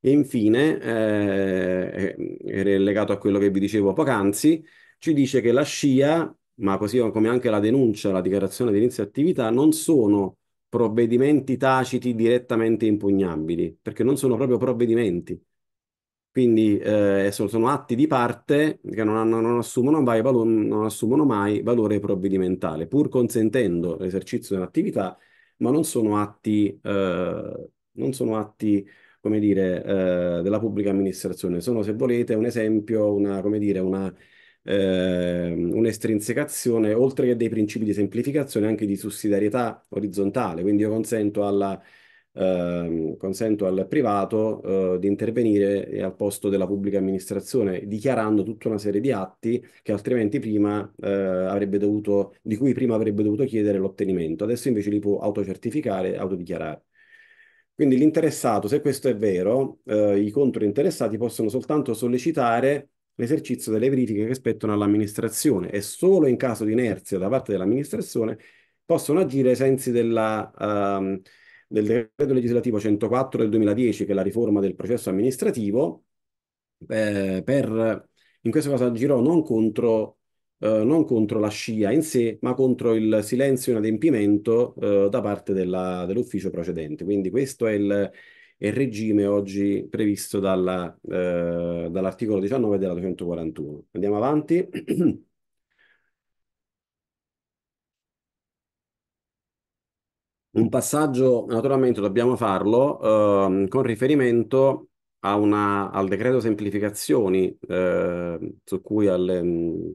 infine, eh, è legato a quello che vi dicevo poc'anzi, ci dice che la scia, ma così come anche la denuncia, la dichiarazione di inizio attività, non sono provvedimenti taciti direttamente impugnabili, perché non sono proprio provvedimenti. Quindi eh, sono, sono, atti di parte che non, hanno, non, assumono mai, valo, non assumono mai valore provvedimentale, pur consentendo l'esercizio dell'attività, ma non sono atti, eh, non sono atti come dire, eh, della pubblica amministrazione. Sono, se volete, un esempio, una, come dire, una, eh, un'estrinsecazione, oltre che dei principi di semplificazione, anche di sussidiarietà orizzontale. Quindi io consento, alla, eh, consento al privato eh, di intervenire al posto della pubblica amministrazione, dichiarando tutta una serie di atti che altrimenti prima eh, avrebbe dovuto, di cui prima avrebbe dovuto chiedere l'ottenimento. Adesso invece li può autocertificare, autodichiarare. Quindi l'interessato, se questo è vero, eh, i controinteressati possono soltanto sollecitare l'esercizio delle verifiche che spettano all'amministrazione e solo in caso di inerzia da parte dell'amministrazione possono agire ai sensi della, uh, del decreto legislativo 104 del 2010, che è la riforma del processo amministrativo, eh, per, in questo caso agirò non contro, eh, non contro, la scia in sé, ma contro il silenzio in adempimento eh, da parte dell'ufficio dell procedente. Quindi questo è il, e il regime oggi previsto dalla, eh, dall'articolo 19 della 241. Andiamo avanti. Un passaggio, naturalmente dobbiamo farlo, eh, con riferimento una, al decreto semplificazioni eh, su cui alle, mm,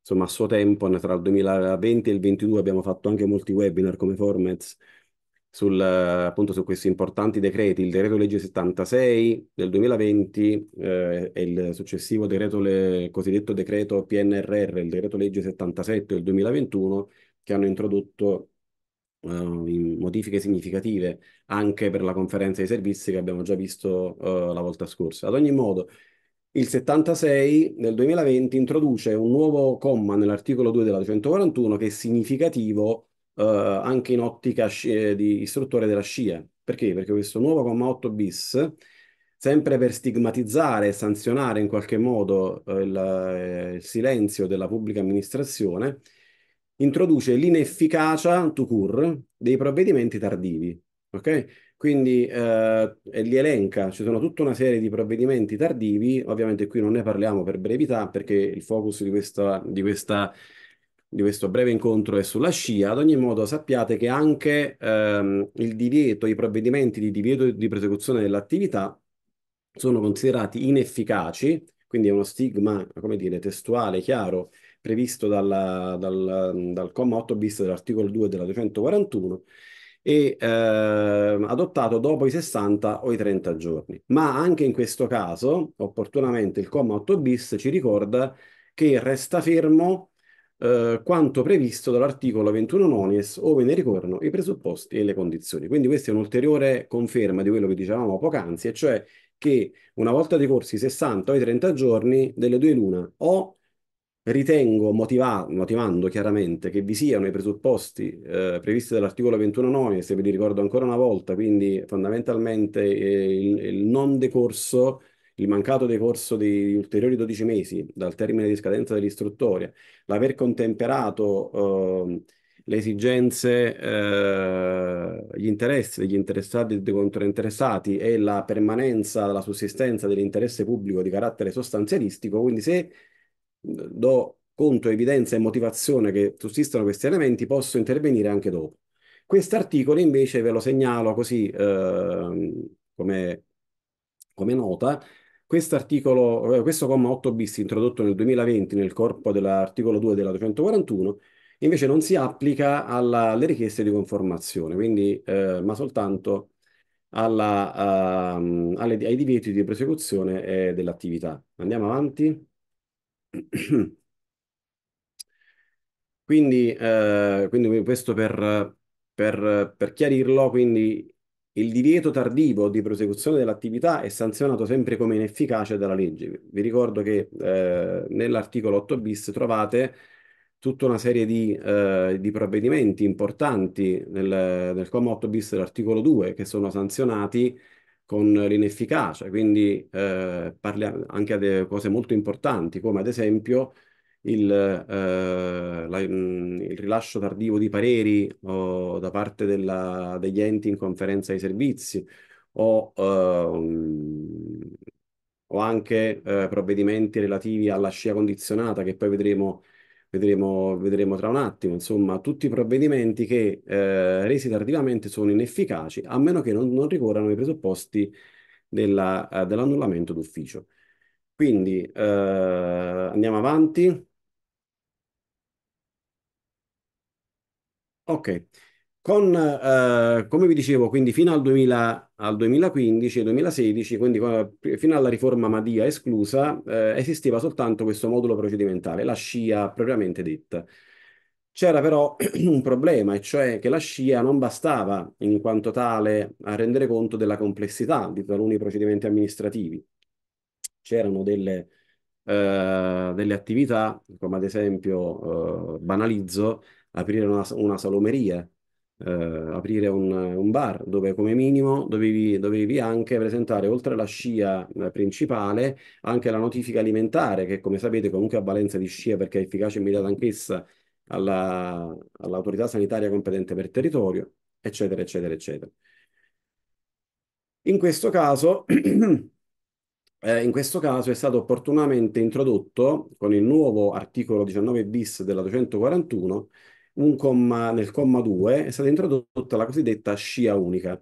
insomma, a suo tempo, tra il 2020 e il 2022 abbiamo fatto anche molti webinar come Formats sul, appunto su questi importanti decreti, il decreto legge 76 del 2020 eh, e il successivo decreto le, cosiddetto decreto PNRR, il decreto legge 77 del 2021, che hanno introdotto eh, modifiche significative anche per la conferenza dei servizi che abbiamo già visto eh, la volta scorsa. Ad ogni modo, il 76 del 2020 introduce un nuovo comma nell'articolo 2 della 241 che è significativo eh, anche in ottica sci- eh, di istruttore della scia. Perché? Perché questo nuovo comma 8 bis, sempre per stigmatizzare e sanzionare in qualche modo eh, il, eh, il, silenzio della pubblica amministrazione, introduce l'inefficacia to cure dei provvedimenti tardivi. Ok? Quindi eh, li elenca, ci sono tutta una serie di provvedimenti tardivi, ovviamente qui non ne parliamo per brevità perché il focus di questa, di questa di questo breve incontro è sulla scia. Ad ogni modo sappiate che anche ehm, il divieto, i provvedimenti di divieto di prosecuzione dell'attività sono considerati inefficaci, quindi è uno stigma, come dire, testuale, chiaro, previsto dalla, dal, dal comma 8 bis dell'articolo 2 della 241 e eh, adottato dopo i 60 o i 30 giorni. Ma anche in questo caso, opportunamente, il comma 8 bis ci ricorda che resta fermo eh, quanto previsto dall'articolo 21 nonies, ove ne ricorrono i presupposti e le condizioni. Quindi questa è un'ulteriore conferma di quello che dicevamo poc'anzi, e cioè che una volta decorsi 60 o i 30 giorni, delle due l'una, o ritengo, motiva motivando chiaramente, che vi siano i presupposti eh, previsti dall'articolo 21 nonies, se ve li ricordo ancora una volta, quindi fondamentalmente eh, il, il non decorso il mancato decorso di ulteriori 12 mesi dal termine di scadenza dell'istruttoria, l'aver contemperato eh, le esigenze, eh, gli interessi degli interessati e dei controinteressati e la permanenza, la sussistenza dell'interesse pubblico di carattere sostanzialistico, quindi se mhmm, do conto, evidenza e motivazione che sussistono questi elementi, posso intervenire anche dopo. Quest'articolo invece ve lo segnalo così eh, come, come, nota, questo articolo, eh, questo comma 8 bis introdotto nel 2020 nel corpo dell'articolo 2 della 241 invece non si applica alla, alle richieste di conformazione, quindi, eh, ma soltanto alla, uh, alle, ai divieti di prosecuzione eh, dell'attività. Andiamo avanti. quindi, eh, quindi questo per, per, per chiarirlo, quindi il divieto tardivo di prosecuzione dell'attività è sanzionato sempre come inefficace dalla legge. Vi ricordo che eh, nell'articolo 8 bis trovate tutta una serie di, eh, di provvedimenti importanti nel, nel comma 8 bis dell'articolo 2 che sono sanzionati con l'inefficacia, quindi eh, parliamo anche di cose molto importanti come ad esempio il, eh, la, mm, il rilascio tardivo di pareri o, da parte della, degli enti in conferenza dei servizi o, eh, o anche eh, provvedimenti relativi alla scia condizionata che poi vedremo, vedremo, vedremo tra un attimo. Insomma, tutti i provvedimenti che eh, resi tardivamente sono inefficaci a meno che non, non ricorrano i presupposti eh, dell'annullamento d'ufficio. Quindi eh, andiamo avanti. Ok, con, eh, come vi dicevo, quindi fino al, 2000, al 2015 e 2016, quindi fino alla riforma Madia esclusa, eh, esisteva soltanto questo modulo procedimentale, la scia propriamente detta. C'era però un problema, e cioè che la scia non bastava in quanto tale a rendere conto della complessità di taluni procedimenti amministrativi. C'erano delle, eh, delle attività, come ad esempio, eh, banalizzo, aprire una, una salomeria, eh, aprire un, un, bar dove come minimo dovevi, dovevi, anche presentare oltre la scia eh, principale anche la notifica alimentare che come sapete comunque ha valenza di scia perché è efficace e immediata anch'essa alla, all'autorità sanitaria competente per territorio, eccetera, eccetera, eccetera. In questo caso... Eh, in questo caso è stato opportunamente introdotto con il nuovo articolo 19 bis della 241 un comma, nel comma 2 è stata introdotta la cosiddetta scia unica.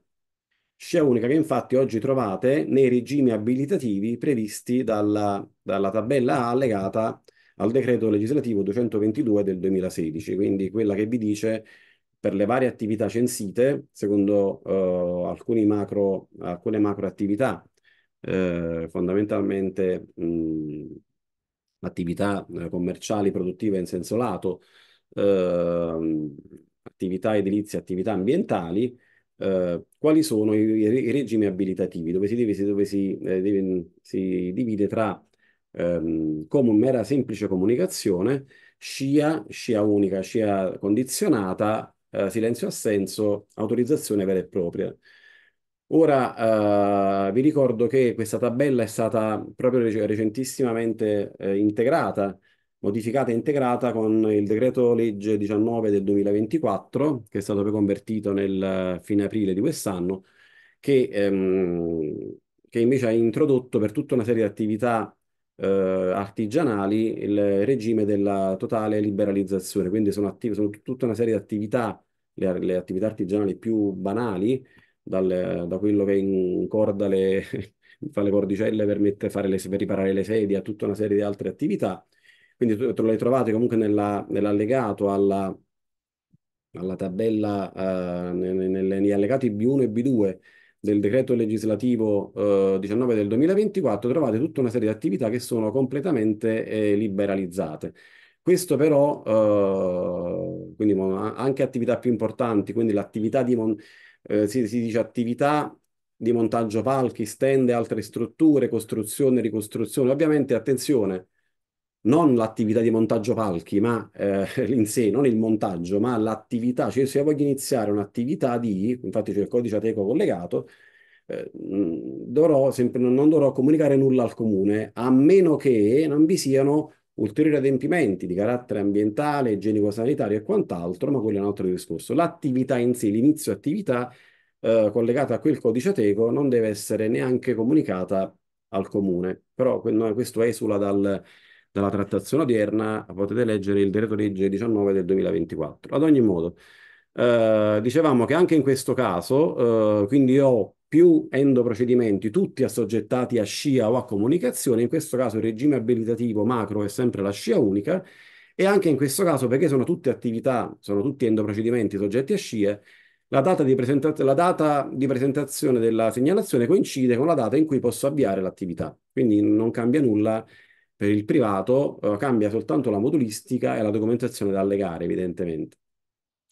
Scia unica che infatti oggi trovate nei regimi abilitativi previsti dalla, dalla tabella A allegata al decreto legislativo 222 del 2016, quindi quella che vi dice per le varie attività censite, secondo eh, alcuni macro, alcune macro attività, eh, fondamentalmente mh, attività eh, commerciali produttive in senso lato, eh, attività edilizie, attività ambientali, eh, quali sono i, i, regimi abilitativi, dove si, deve, dove si, eh, deve, si divide tra ehm, come mera semplice comunicazione, scia, scia unica, scia condizionata, eh, silenzio-assenso, autorizzazione vera e propria. Ora eh, vi ricordo che questa tabella è stata proprio recentissimamente eh, integrata modificata e integrata con il decreto legge 19 del 2024, che è stato poi convertito nel eh, fine aprile di quest'anno, che, ehm, che invece ha introdotto per tutta una serie di attività eh, artigianali il regime della totale liberalizzazione. Quindi sono, attiv- sono tutta una serie di attività, le, le attività artigianali più banali, dal, da quello che incorda le, fa le cordicelle per, mette, fare le, per riparare le sedie a tutta una serie di altre attività, quindi tu, te lo trovate comunque nella, nell'allegato alla, alla tabella, eh, negli allegati B1 e B2 del decreto legislativo eh, 19 del 2024 trovate tutta una serie di attività che sono completamente eh, liberalizzate. Questo però, eh, quindi anche attività più importanti, quindi l'attività di, mon- eh, si, si dice attività di montaggio palchi, stand e altre strutture, costruzione, ricostruzione, ovviamente attenzione, non l'attività di montaggio palchi, ma eh, in sé, non il montaggio, ma l'attività, cioè se voglio iniziare un'attività di, infatti c'è il codice ateco collegato, eh, dovrò, sempre, non dovrò comunicare nulla al comune, a meno che non vi siano ulteriori adempimenti di carattere ambientale, igienico-sanitario e quant'altro, ma quello è un altro discorso. L'attività in sé, l'inizio attività eh, collegata a quel codice ateco non deve essere neanche comunicata al comune, però questo esula dal dalla trattazione odierna potete leggere il decreto legge 19 del 2024. Ad ogni modo, eh, dicevamo che anche in questo caso, eh, quindi ho più endoprocedimenti, tutti assoggettati a scia o a comunicazione, in questo caso il regime abilitativo macro è sempre la scia unica, e anche in questo caso, perché sono tutte attività, sono tutti endoprocedimenti soggetti a scia, la data, la data di, presentazione della segnalazione coincide con la data in cui posso avviare l'attività. Quindi non cambia nulla per il privato eh, cambia soltanto la modulistica e la documentazione da allegare, evidentemente.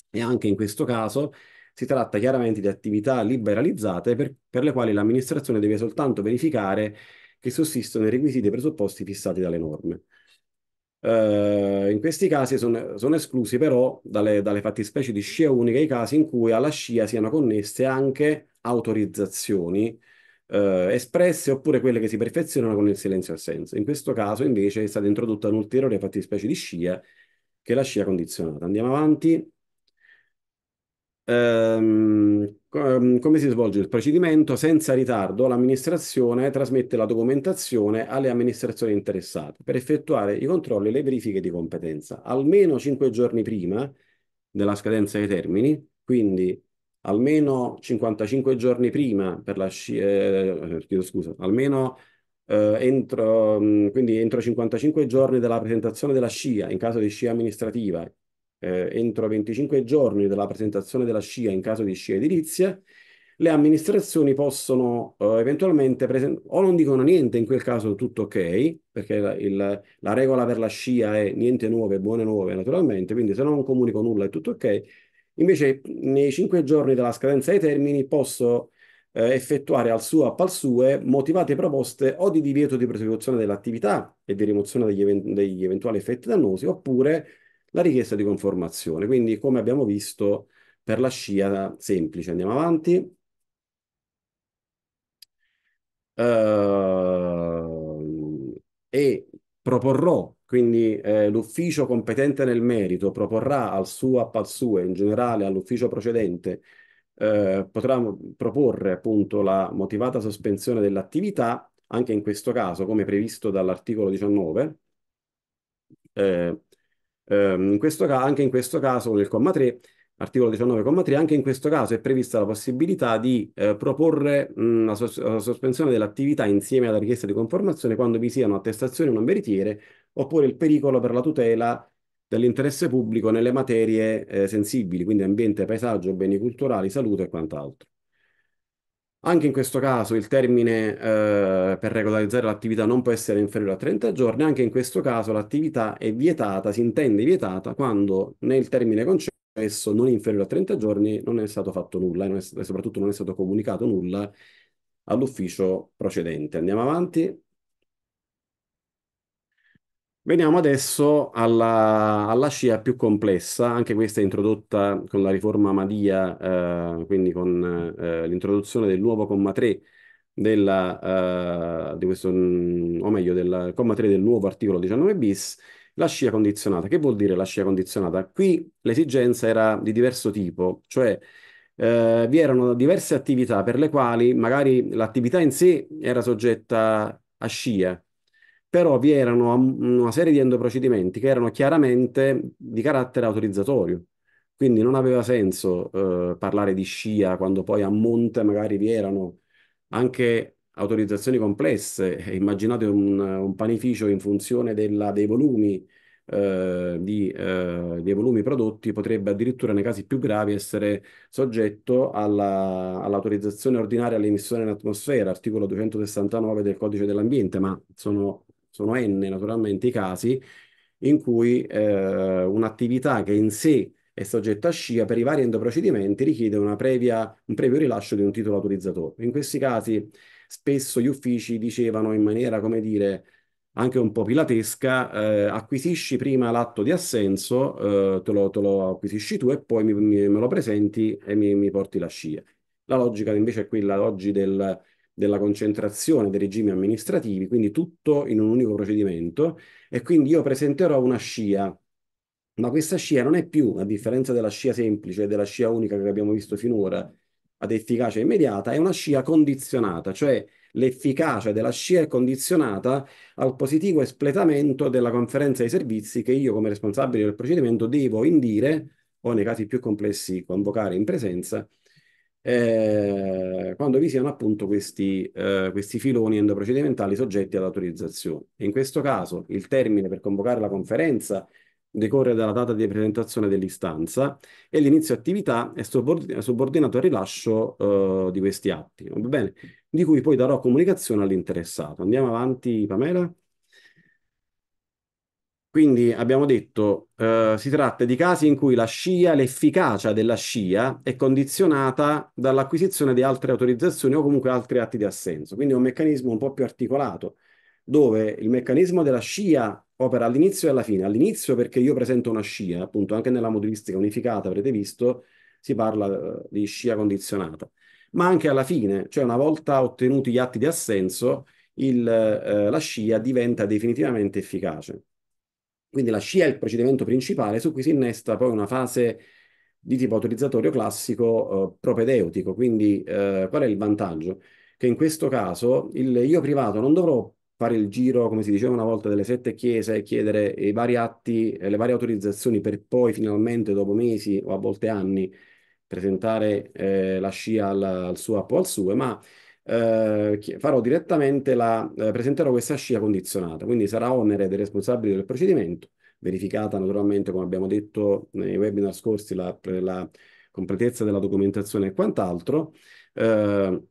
E anche in questo caso si tratta chiaramente di attività liberalizzate per, per le quali l'amministrazione deve soltanto verificare che sussistono i requisiti e i presupposti fissati dalle norme. Uh, in questi casi sono, sono esclusi però dalle, dalle, fattispecie di scia unica i casi in cui alla scia siano connesse anche autorizzazioni eh, espresse oppure quelle che si perfezionano con il silenzio assenso. In questo caso invece è stata introdotta un'ulteriore fattispecie di scia che è la scia condizionata. Andiamo avanti. Ehm, ehm, come si svolge il procedimento? Senza ritardo l'amministrazione trasmette la documentazione alle amministrazioni interessate per effettuare i controlli e le verifiche di competenza almeno 5 giorni prima della scadenza dei termini, quindi almeno 55 giorni prima per la sci- eh, eh chiedo scusa, almeno eh, entro, mm, quindi entro 55 giorni della presentazione della scia in caso di scia amministrativa, eh, entro 25 giorni della presentazione della scia in caso di scia edilizia, le amministrazioni possono eh, eventualmente presentare, o non dicono niente, in quel caso tutto ok, perché la, il, la regola per la scia è niente nuove, buone nuove naturalmente, quindi se non comunico nulla è tutto ok, Invece nei cinque giorni dalla scadenza dei termini posso eh, effettuare al suo app al sue motivate proposte o di divieto di prosecuzione dell'attività e di rimozione degli, event- degli eventuali effetti dannosi oppure la richiesta di conformazione. Quindi come abbiamo visto per la scia semplice. Andiamo avanti. Uh, e proporrò quindi eh, l'ufficio competente nel merito proporrà al suo a pal suo, in generale all'ufficio procedente, eh, potrà proporre appunto la motivata sospensione dell'attività, anche in questo caso, come previsto dall'articolo 19. Eh, ehm, in questo ca- anche in questo caso, nel comma 3, articolo 19,3, anche in questo caso è prevista la possibilità di eh, proporre mh, la, sos- la, sospensione dell'attività insieme alla richiesta di conformazione quando vi siano attestazioni non veritiere oppure il pericolo per la tutela dell'interesse pubblico nelle materie eh, sensibili, quindi ambiente, paesaggio, beni culturali, salute e quant'altro. Anche in questo caso il termine eh, per regolarizzare l'attività non può essere inferiore a 30 giorni, anche in questo caso l'attività è vietata, si intende vietata quando nel termine concesso non inferiore a 30 giorni non è stato fatto nulla e, è, e soprattutto non è stato comunicato nulla all'ufficio procedente. Andiamo avanti. Veniamo adesso alla, alla scia più complessa, anche questa introdotta con la riforma Madia, eh, quindi con eh, l'introduzione del nuovo comma 3 della, eh, di questo, mm, o meglio, del comma 3 del nuovo articolo 19 bis, la scia condizionata. Che vuol dire la scia condizionata? Qui l'esigenza era di diverso tipo, cioè eh, vi erano diverse attività per le quali magari l'attività in sé era soggetta a scia, però vi erano una serie di endoprocedimenti che erano chiaramente di carattere autorizzatorio. Quindi non aveva senso eh, parlare di scia quando poi a monte magari vi erano anche autorizzazioni complesse. Immaginate un, un panificio in funzione della, dei, volumi, eh, di, eh, dei volumi prodotti potrebbe addirittura nei casi più gravi essere soggetto alla, all'autorizzazione ordinaria all'emissione in atmosfera, articolo 269 del codice dell'ambiente, ma sono sono n naturalmente i casi in cui eh, un'attività che in sé è soggetta a scia per i vari endoprocedimenti richiede previa, un previo rilascio di un titolo autorizzatore. In questi casi spesso gli uffici dicevano in maniera, come dire, anche un po' pilatesca, eh, acquisisci prima l'atto di assenso, eh, te, lo, te, lo, acquisisci tu e poi mi, mi, me lo presenti e mi, mi porti la scia. La logica invece è quella oggi del della concentrazione dei regimi amministrativi, quindi tutto in un unico procedimento e quindi io presenterò una scia, ma questa scia non è più, a differenza della scia semplice e della scia unica che abbiamo visto finora, ad efficacia immediata, è una scia condizionata, cioè l'efficacia della scia è condizionata al positivo espletamento della conferenza dei servizi che io come responsabile del procedimento devo indire o nei casi più complessi convocare in presenza eh, quando vi siano appunto questi, eh, questi filoni endoprocedimentali soggetti ad In questo caso il termine per convocare la conferenza decorre dalla data di presentazione dell'istanza e l'inizio attività è subordinato al rilascio eh, di questi atti, di cui poi darò comunicazione all'interessato. Andiamo avanti Pamela. Quindi abbiamo detto, eh, si tratta di casi in cui la scia, l'efficacia della scia è condizionata dall'acquisizione di altre autorizzazioni o comunque altri atti di assenso. Quindi è un meccanismo un po' più articolato, dove il meccanismo della scia opera all'inizio e alla fine. All'inizio perché io presento una scia, appunto anche nella modulistica unificata avrete visto, si parla eh, di scia condizionata. Ma anche alla fine, cioè una volta ottenuti gli atti di assenso, il, eh, la scia diventa definitivamente efficace. Quindi la scia è il procedimento principale su cui si innesta poi una fase di tipo autorizzatorio classico eh, propedeutico. Quindi eh, qual è il vantaggio? Che in questo caso il io privato non dovrò fare il giro, come si diceva una volta, delle sette chiese e chiedere i vari atti, le varie autorizzazioni per poi finalmente dopo mesi o a volte anni presentare eh, la scia al, al suo o al suo, ma eh, farò direttamente la, eh, presenterò questa scia condizionata, quindi sarà onere dei responsabili del procedimento, verificata naturalmente, come abbiamo detto nei webinar scorsi, la, la completezza della documentazione e quant'altro, eh,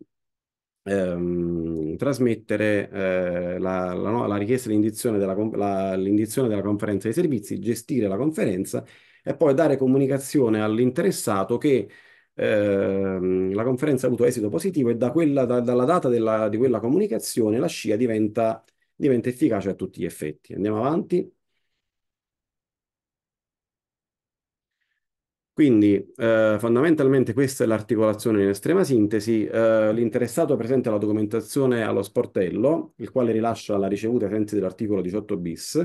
ehm, trasmettere eh, la, la, no, la, richiesta di indizione della, la, l'indizione della conferenza dei servizi, gestire la conferenza e poi dare comunicazione all'interessato che eh, la conferenza ha avuto esito positivo e da quella, da, dalla data della, di quella comunicazione la scia diventa, diventa efficace a tutti gli effetti. Andiamo avanti. Quindi eh, fondamentalmente questa è l'articolazione in estrema sintesi. Eh, l'interessato presenta la documentazione allo sportello, il quale rilascia la ricevuta ai sensi dell'articolo 18 bis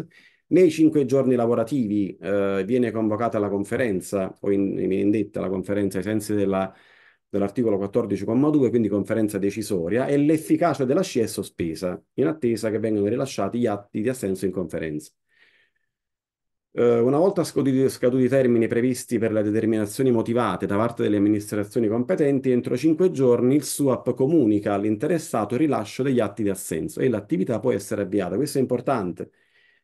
nei cinque giorni lavorativi eh, viene convocata la conferenza o in, viene indetta la conferenza ai sensi della, dell'articolo 14,2, quindi conferenza decisoria, e l'efficacia della SCI è sospesa in attesa che vengano rilasciati gli atti di assenso in conferenza eh, una volta scaduti, scaduti, i termini previsti per le determinazioni motivate da parte delle amministrazioni competenti, entro cinque giorni il SUAP comunica all'interessato il rilascio degli atti di assenso e l'attività può essere avviata. Questo è importante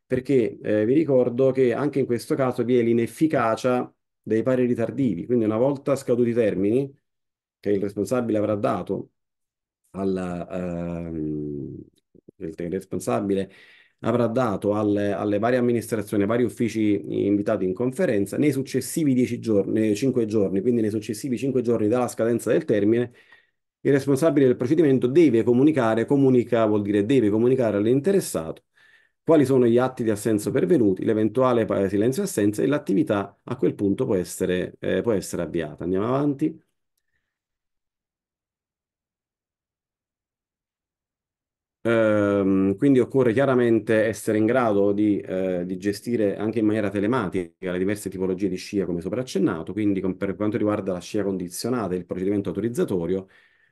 perché eh, vi ricordo che anche in questo caso vi è l'inefficacia dei pareri tardivi, quindi una volta scaduti i termini che il responsabile avrà dato alla, ehm, il responsabile avrà dato alle, alle, varie amministrazioni, ai vari uffici invitati in conferenza, nei successivi 10 giorni, 5 giorni, quindi nei successivi 5 giorni dalla scadenza del termine, il responsabile del procedimento deve comunicare, comunica vuol dire deve comunicare all'interessato quali sono gli atti di assenso pervenuti, l'eventuale silenzio assenza e l'attività a quel punto può essere, eh, può essere avviata. Andiamo avanti. Ehm, quindi occorre chiaramente essere in grado di, eh, di, gestire anche in maniera telematica le diverse tipologie di scia come sopra accennato, quindi con, per quanto riguarda la scia condizionata e il procedimento autorizzatorio,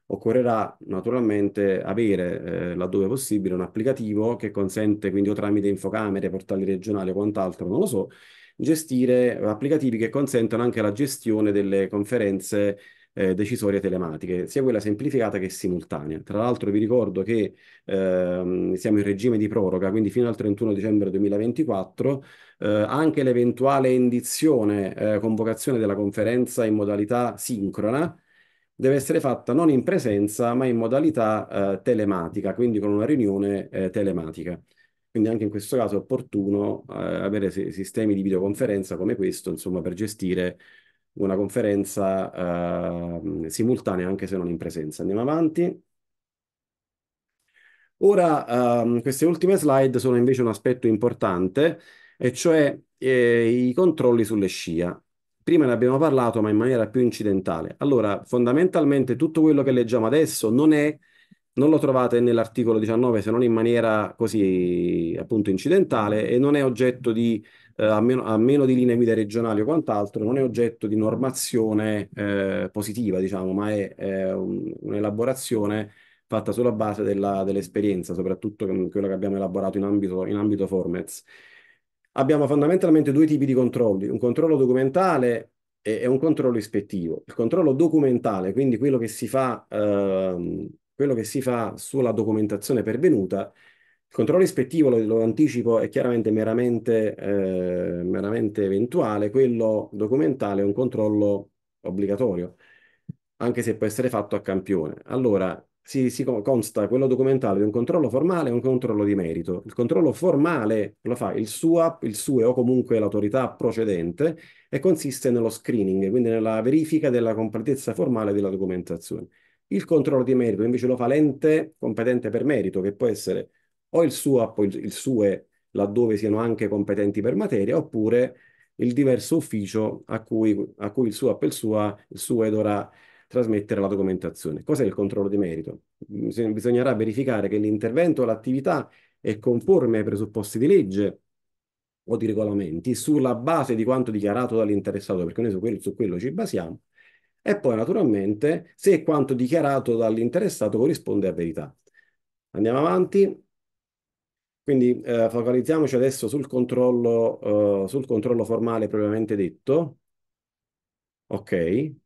occorrerà naturalmente avere, eh, laddove possibile, un applicativo che consente quindi o tramite infocamere, portali regionali o quant'altro, non lo so, gestire applicativi che consentono anche la gestione delle conferenze eh, decisorie telematiche, sia quella semplificata che simultanea. Tra l'altro vi ricordo che ehm, siamo in regime di proroga, quindi fino al 31 dicembre 2024 eh, anche l'eventuale indizione, eh, convocazione della conferenza in modalità sincrona deve essere fatta non in presenza ma in modalità eh, telematica, quindi con una riunione eh, telematica. Quindi anche in questo caso è opportuno eh, avere sistemi di videoconferenza come questo, insomma, per gestire una conferenza ehm, simultanea anche se non in presenza. Andiamo avanti. Ora, ehm, queste ultime slide sono invece un aspetto importante, e cioè eh, i controlli sulle scia. Prima ne abbiamo parlato, ma in maniera più incidentale. Allora, fondamentalmente tutto quello che leggiamo adesso non è non lo trovate nell'articolo 19 se non in maniera così appunto incidentale e non è oggetto di, eh, a, meno, a, meno, di linee guida regionali o quant'altro, non è oggetto di normazione eh, positiva, diciamo, ma è, è un'elaborazione fatta sulla base della, dell'esperienza, soprattutto quello che abbiamo elaborato in ambito, in ambito formats abbiamo fondamentalmente due tipi di controlli, un controllo documentale e, e un controllo ispettivo. Il controllo documentale, quindi quello che si fa, ehm, quello che si fa sulla documentazione pervenuta, il controllo ispettivo, lo, lo anticipo, è chiaramente meramente, eh, meramente eventuale, quello documentale è un controllo obbligatorio, anche se può essere fatto a campione. Allora, si, si consta quello documentale di un controllo formale e un controllo di merito. Il controllo formale lo fa il SUAP, il SUE o comunque l'autorità procedente e consiste nello screening, quindi nella verifica della completezza formale della documentazione. Il controllo di merito invece lo fa l'ente competente per merito, che può essere o il SUAP o il SUE laddove siano anche competenti per materia, oppure il diverso ufficio a cui, a cui il SUAP e il SUA, il SUE dovrà trasmettere la documentazione. Cos'è il controllo di merito? Bisognerà verificare che l'intervento o l'attività è conforme ai presupposti di legge o di regolamenti sulla base di quanto dichiarato dall'interessato, perché noi su quello, su quello ci basiamo, e poi naturalmente se quanto dichiarato dall'interessato corrisponde a verità. Andiamo avanti. Quindi eh, focalizziamoci adesso sul controllo, eh, sul controllo formale propriamente detto. Ok,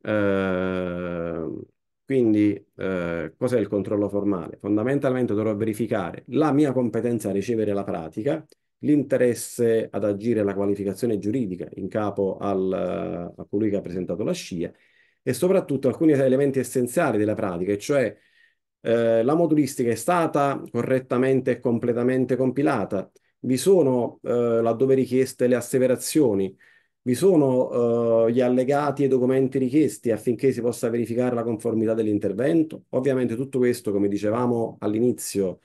uh, quindi uh, cos'è il controllo formale? Fondamentalmente dovrò verificare la mia competenza a ricevere la pratica, l'interesse ad agire la qualificazione giuridica in capo al, a colui che ha presentato la scia e soprattutto alcuni elementi essenziali della pratica, cioè eh, la modulistica è stata correttamente e completamente compilata, vi sono eh, laddove richieste le asseverazioni, vi sono uh, gli allegati e i documenti richiesti affinché si possa verificare la conformità dell'intervento. Ovviamente tutto questo, come dicevamo all'inizio,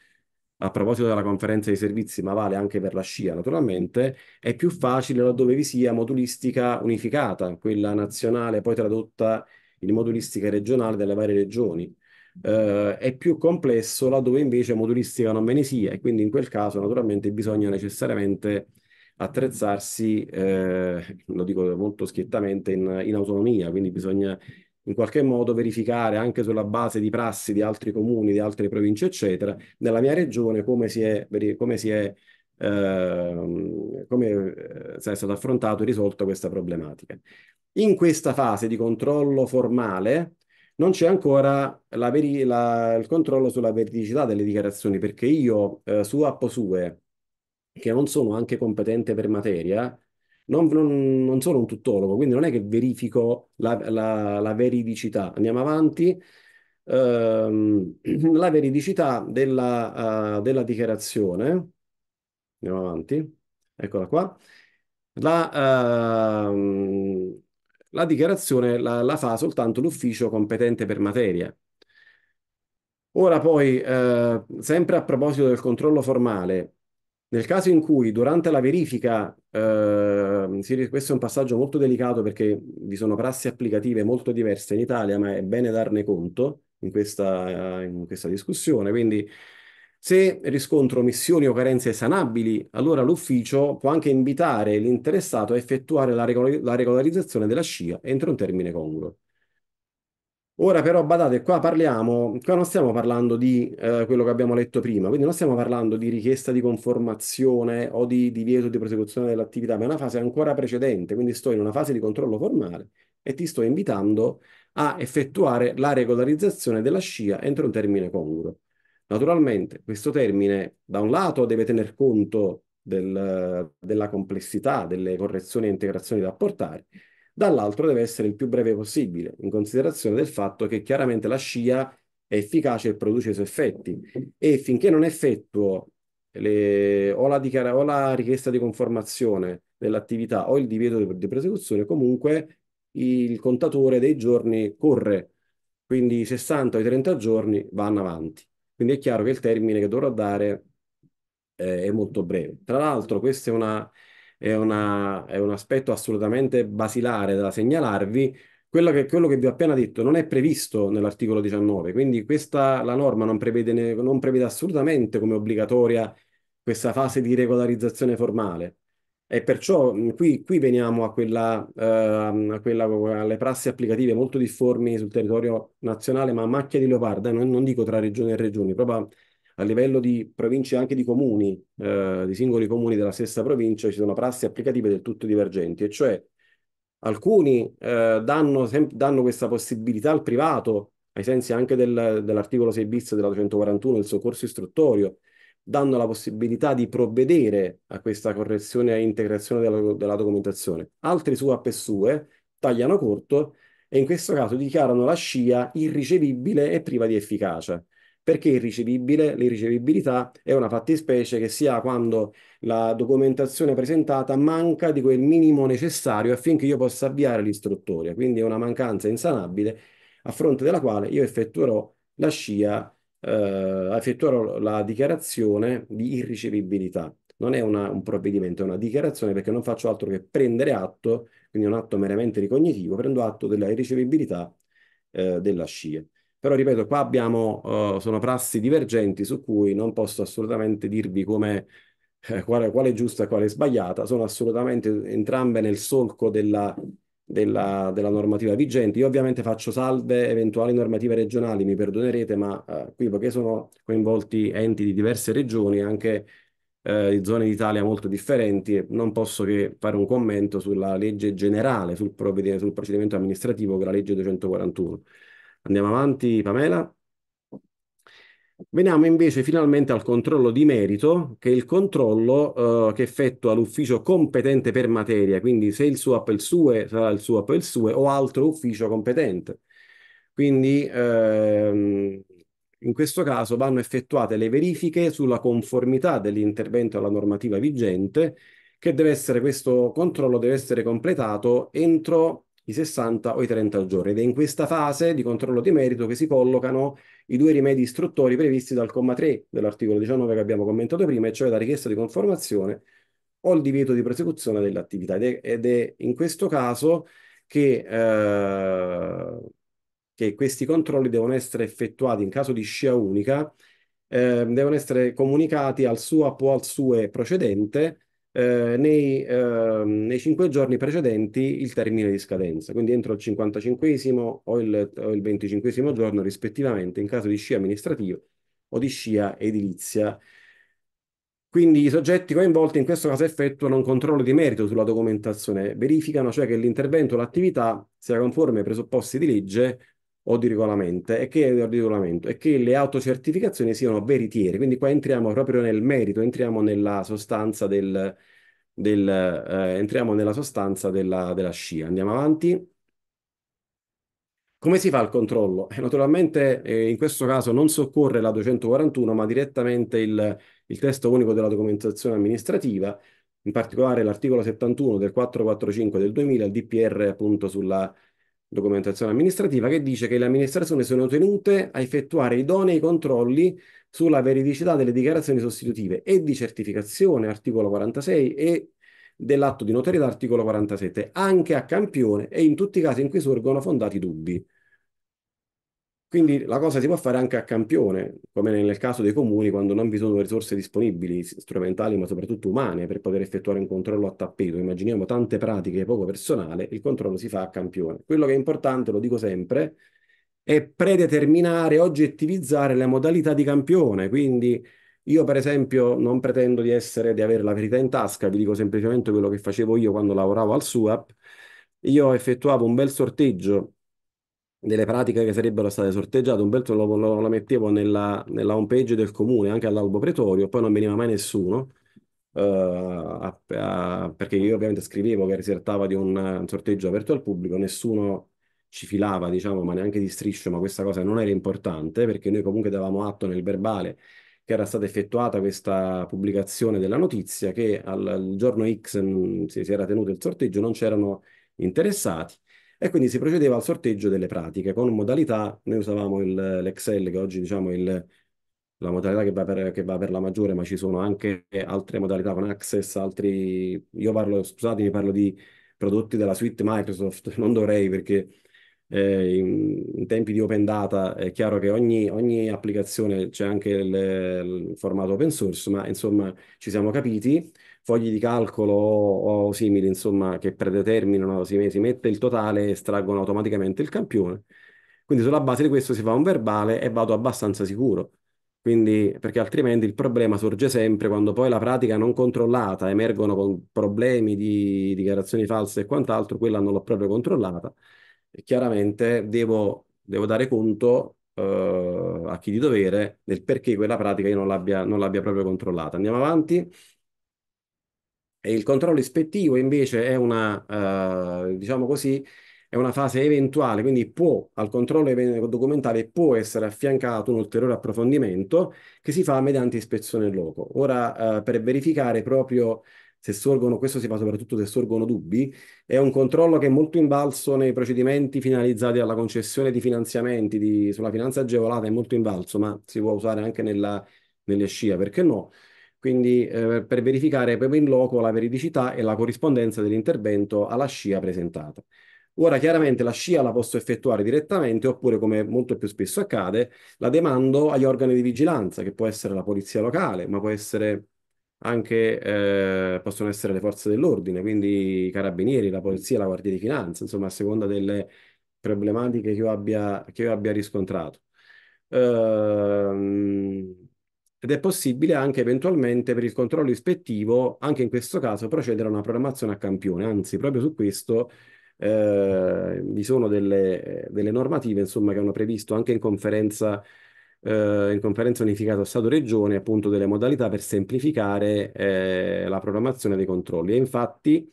a proposito della conferenza dei servizi, ma vale anche per la scia naturalmente, è più facile laddove vi sia modulistica unificata, quella nazionale poi tradotta in modulistica regionale delle varie regioni. Uh, è più complesso laddove invece modulistica non ve ne sia e quindi in quel caso naturalmente bisogna necessariamente attrezzarsi, eh, lo dico molto schiettamente, in, in autonomia, quindi bisogna in qualche modo verificare anche sulla base di prassi di altri comuni, di altre province, eccetera, nella mia regione come si è, come si è, ehm, eh, come è stato affrontato e risolto questa problematica. In questa fase di controllo formale non c'è ancora la la, il controllo sulla veridicità delle dichiarazioni, perché io eh, su Apposue che non sono anche competente per materia, non, non, non sono un tuttologo, quindi non è che verifico la, la, la veridicità. Andiamo avanti. Uh, la veridicità della, uh, della, dichiarazione. Andiamo avanti. Eccola qua. La, uh, la dichiarazione la, la, fa soltanto l'ufficio competente per materia. Ora poi, eh, sempre a proposito del controllo formale, nel caso in cui durante la verifica, eh, questo è un passaggio molto delicato perché vi sono prassi applicative molto diverse in Italia, ma è bene darne conto in questa, in questa discussione. Quindi se riscontro omissioni o carenze sanabili, allora l'ufficio può anche invitare l'interessato a effettuare la regolarizzazione della scia entro un termine congruo. Ora però badate, qua parliamo, qua non stiamo parlando di eh, quello che abbiamo letto prima, quindi non stiamo parlando di richiesta di conformazione o di divieto di prosecuzione dell'attività, ma è una fase ancora precedente, quindi sto in una fase di controllo formale e ti sto invitando a effettuare la regolarizzazione della scia entro un termine congruo. Naturalmente questo termine da un lato deve tener conto del, della complessità, delle correzioni e integrazioni da apportare, dall'altro deve essere il più breve possibile, in considerazione del fatto che chiaramente la scia è efficace e produce i suoi effetti. E finché non effettuo le, o, la dichiara, o, la richiesta di conformazione dell'attività o il divieto di, di prosecuzione, comunque il contatore dei giorni corre, quindi i 60 o i 30 giorni vanno avanti. Quindi è chiaro che il termine che dovrò dare eh, è molto breve. Tra l'altro, questa è una è, una, è un aspetto assolutamente basilare da segnalarvi, quello che, quello che, vi ho appena detto non è previsto nell'articolo 19, quindi questa, la norma non prevede, non prevede, assolutamente come obbligatoria questa fase di regolarizzazione formale. E perciò qui, qui veniamo a quella, eh, a quella, alle prassi applicative molto difformi sul territorio nazionale, ma a macchia di leopardo, non, non dico tra regione e regioni, proprio a livello di province e anche di comuni, eh, di singoli comuni della stessa provincia, ci sono prassi applicative del tutto divergenti, e cioè alcuni eh, danno, danno, questa possibilità al privato, ai sensi anche del, dell'articolo 6 bis della 241 del soccorso istruttorio, danno la possibilità di provvedere a questa correzione e integrazione della, della documentazione. Altri su app sue tagliano corto e in questo caso dichiarano la scia irricevibile e priva di efficacia perché irricevibile? L'irricevibilità è una fattispecie che si ha quando la documentazione presentata manca di quel minimo necessario affinché io possa avviare l'istruttoria, quindi è una mancanza insanabile a fronte della quale io effettuerò la scia, eh, effettuerò la dichiarazione di irricevibilità. Non è una, un provvedimento, è una dichiarazione perché non faccio altro che prendere atto, quindi è un atto meramente ricognitivo, prendo atto della irricevibilità eh, della scia. Però ripeto, qua abbiamo, uh, sono prassi divergenti su cui non posso assolutamente dirvi come, eh, quale, quale, è giusta e quale è sbagliata, sono assolutamente entrambe nel solco della, della, della, normativa vigente. Io ovviamente faccio salve eventuali normative regionali, mi perdonerete, ma eh, qui perché sono coinvolti enti di diverse regioni, anche eh, di zone d'Italia molto differenti, non posso che fare un commento sulla legge generale, sul, sul procedimento amministrativo che è la legge 241. Andiamo avanti, Pamela. Veniamo invece finalmente al controllo di merito, che è il controllo eh, che effettua l'ufficio competente per materia, quindi se il SUAP è il SUE sarà il SUAP il SUE o altro ufficio competente. Quindi ehm, in questo caso vanno effettuate le verifiche sulla conformità dell'intervento alla normativa vigente, che deve essere, questo controllo deve essere completato entro i 60 o i 30 giorni ed è in questa fase di controllo di merito che si collocano i due rimedi istruttori previsti dal comma 3 dell'articolo 19 che abbiamo commentato prima, e cioè la richiesta di conformazione o il divieto di prosecuzione dell'attività ed, ed, è in questo caso che, eh, che, questi controlli devono essere effettuati in caso di scia unica, eh, devono essere comunicati al SUAP o al SUE procedente eh, nei, eh, nei, cinque giorni precedenti il termine di scadenza, quindi entro il 55 o il, o il 25 giorno rispettivamente in caso di scia amministrativa o di scia edilizia. Quindi i soggetti coinvolti in questo caso effettuano un controllo di merito sulla documentazione, verificano cioè che l'intervento o l'attività sia conforme ai presupposti di legge o di regolamento e che, di regolamento, e che le autocertificazioni siano veritiere. Quindi qua entriamo proprio nel merito, entriamo nella sostanza del, del eh, entriamo nella sostanza della, della scia. Andiamo avanti. Come si fa il controllo? Eh, naturalmente eh, in questo caso non soccorre la 241, ma direttamente il, il testo unico della documentazione amministrativa, in particolare l'articolo 71 del 445 del 2000, il DPR appunto sulla documentazione amministrativa che dice che le amministrazioni sono tenute a effettuare idonei controlli sulla veridicità delle dichiarazioni sostitutive e di certificazione, articolo 46, e dell'atto di notorietà, articolo 47, anche a campione e in tutti i casi in cui sorgono fondati dubbi. Quindi la cosa si può fare anche a campione, come nel caso dei comuni, quando non vi sono risorse disponibili, strumentali ma soprattutto umane, per poter effettuare un controllo a tappeto. Immaginiamo tante pratiche poco personale, il controllo si fa a campione. Quello che è importante, lo dico sempre, è predeterminare, oggettivizzare le modalità di campione. Quindi io, per esempio, non pretendo di, essere, di avere la verità in tasca, vi dico semplicemente quello che facevo io quando lavoravo al SUAP. Io effettuavo un bel sorteggio delle pratiche che sarebbero state sorteggiate, un bel lo, lo, lo mettevo nella, nella home page del comune, anche all'albo pretorio, poi non veniva mai nessuno, uh, a, a, perché io ovviamente scrivevo che risertava di un, un, sorteggio aperto al pubblico, nessuno ci filava, diciamo, ma neanche di striscio, ma questa cosa non era importante, perché noi comunque davamo atto nel verbale che era stata effettuata questa pubblicazione della notizia, che al, al giorno X mh, mm, si, si era tenuto il sorteggio, non c'erano interessati, e quindi si procedeva al sorteggio delle pratiche con modalità, noi usavamo il, l'Excel che oggi diciamo il, la modalità che va, per, che va, per, la maggiore, ma ci sono anche altre modalità con Access, altri, io parlo, scusatemi, parlo di prodotti della suite Microsoft, non dovrei perché eh, in, in, tempi di open data è chiaro che ogni, ogni applicazione c'è anche il, il formato open source, ma insomma ci siamo capiti fogli di calcolo o, o simili, insomma, che predeterminano, si, si mette il totale e estraggono automaticamente il campione. Quindi sulla base di questo si fa un verbale e vado abbastanza sicuro. Quindi, perché altrimenti il problema sorge sempre quando poi la pratica non controllata emergono con problemi di dichiarazioni false e quant'altro, quella non l'ho proprio controllata. E chiaramente devo, devo dare conto eh, a chi di dovere del perché quella pratica io non l'abbia, non l'abbia proprio controllata. Andiamo avanti. E il controllo ispettivo invece è una, eh, diciamo così, è una fase eventuale, quindi può, al controllo documentale può essere affiancato un ulteriore approfondimento che si fa mediante ispezione in loco. Ora, eh, per verificare proprio se sorgono, questo si fa soprattutto se sorgono dubbi, è un controllo che è molto invalso nei procedimenti finalizzati alla concessione di finanziamenti di, sulla finanza agevolata, è molto invalso, ma si può usare anche nella, nelle scia, perché no? quindi eh, per verificare proprio in loco la veridicità e la corrispondenza dell'intervento alla scia presentata. Ora chiaramente la scia la posso effettuare direttamente oppure, come molto più spesso accade, la demando agli organi di vigilanza, che può essere la polizia locale, ma può essere anche, eh, possono essere le forze dell'ordine, quindi i carabinieri, la polizia, la guardia di finanza, insomma a seconda delle problematiche che io abbia, che io abbia riscontrato. Ehm ed è possibile anche eventualmente per il controllo ispettivo, anche in questo caso, procedere a una programmazione a campione. Anzi, proprio su questo eh, vi sono delle, delle normative insomma, che hanno previsto anche in conferenza, eh, in conferenza unificata Stato-Regione appunto delle modalità per semplificare eh, la programmazione dei controlli. E infatti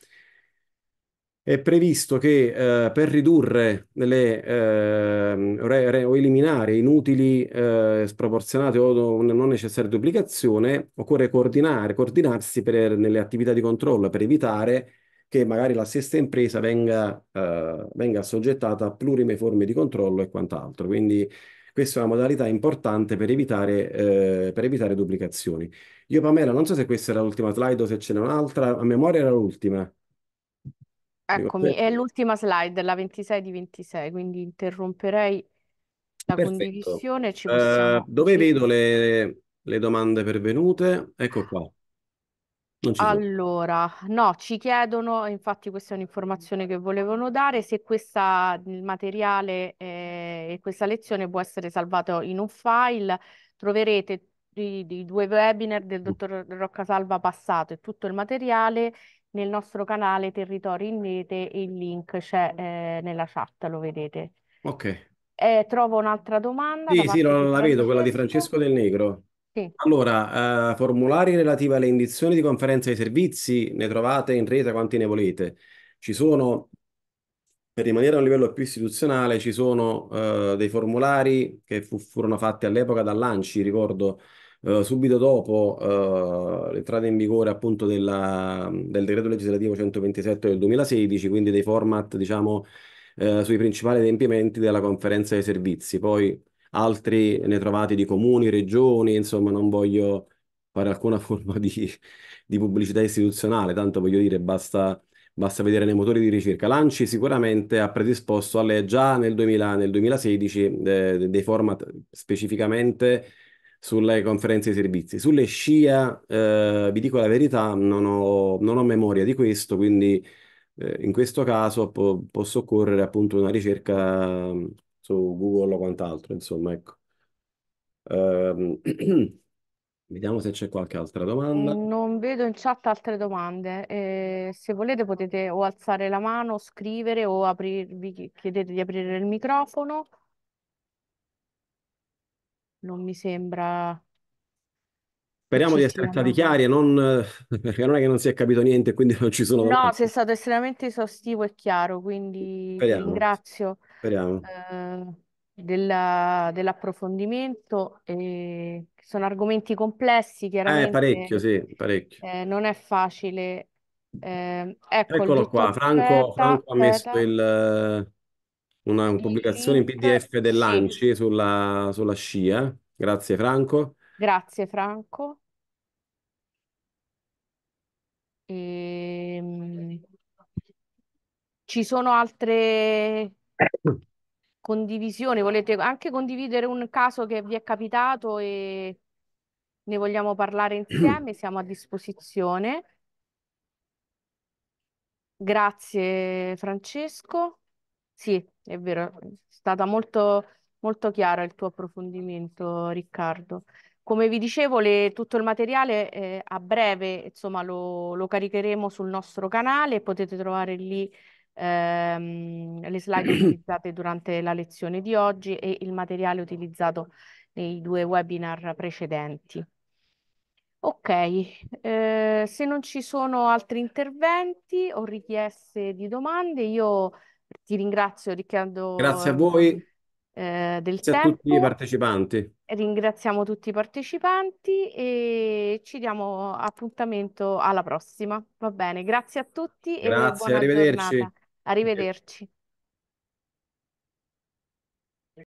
è previsto che eh, per ridurre le, eh, re, re, o eliminare inutili, eh, sproporzionate o non necessarie duplicazione, occorre coordinare, coordinarsi per, nelle attività di controllo per evitare che magari la stessa impresa venga, eh, venga soggettata a plurime forme di controllo e quant'altro. Quindi questa è una modalità importante per evitare, eh, per evitare duplicazioni. Io Pamela, non so se questa era l'ultima slide o se ce n'è un'altra, a memoria era l'ultima. Eccomi, è l'ultima slide, la 26 di 26, quindi interromperei la Perfetto. condivisione. Ci eh, possiamo... Eh, dove vedo le, le domande pervenute? Ecco qua. Allora, no, ci chiedono, infatti questa è un'informazione che volevano dare, se questa, il materiale eh, e eh, questa lezione può essere salvato in un file, troverete i, i due webinar del mm. dottor Roccasalva passato e tutto il materiale nel nostro canale Territorio in Rete e il link c'è eh, nella chat, lo vedete. Ok. Eh, trovo un'altra domanda. Sì, sì, la, la vedo, quella di Francesco Del Negro. Sì. Allora, eh, formulari relativi alle indizioni di conferenza dei servizi ne trovate in rete quanti ne volete. Ci sono, per rimanere a un livello più istituzionale, ci sono eh, dei formulari che fu, furono fatti all'epoca dall'ANCI, ricordo eh, subito dopo eh, l'entrata in vigore appunto della, del decreto legislativo 127 del 2016, quindi dei format diciamo eh, sui principali adempimenti della conferenza dei servizi. Poi altri ne trovate di comuni, regioni, insomma non voglio fare alcuna forma di, di pubblicità istituzionale, tanto voglio dire basta basta vedere nei motori di ricerca. Lanci sicuramente ha predisposto alle, già nel, 2000, nel 2016 eh, dei format specificamente sulle conferenze di servizi. Sulle SCIA, eh, vi dico la verità, non ho, non ho memoria di questo, quindi eh, in questo caso po- posso occorrere appunto una ricerca mm, su Google o quant'altro, insomma, ecco. Eh, Vediamo se c'è qualche altra domanda. Non vedo in chat altre domande. eh, se volete potete o alzare la mano, scrivere o aprirvi, chiedete di aprire il microfono non mi sembra Speriamo di essere stati chiari, e non... perché non è che non si è capito niente, quindi non ci sono No, sei stato estremamente esaustivo e chiaro, quindi Speriamo, ringrazio speriamo. eh, dell'approfondimento. e sono argomenti complessi, Eh, parecchio, sì, parecchio. eh, non è facile. Eh, ecco, Eccolo qua, Franco, aspetta, Franco ha messo aspetta. il una pubblicazione in PDF dell'ANCI sulla, sulla scia. Grazie Franco. Grazie Franco. Ehm, ci sono altre condivisioni? Volete anche condividere un caso che vi è capitato e ne vogliamo parlare insieme? Siamo a disposizione. Grazie Francesco. Sì è vero, è stata molto, molto chiara il tuo approfondimento, Riccardo. Come vi dicevo, le, tutto il materiale eh, a breve, insomma, lo, lo, caricheremo sul nostro canale, potete trovare lì ehm, le slide utilizzate durante la lezione di oggi e il materiale utilizzato nei due webinar precedenti. Ok, eh, se non ci sono altri interventi o richieste di domande, io ti ringrazio Riccardo Grazie a voi, eh, eh del a tutti i tempo, partecipanti. ringraziamo tutti i partecipanti e ci diamo appuntamento alla prossima. Va bene, grazie a tutti e Grazie, buona arrivederci. Arrivederci.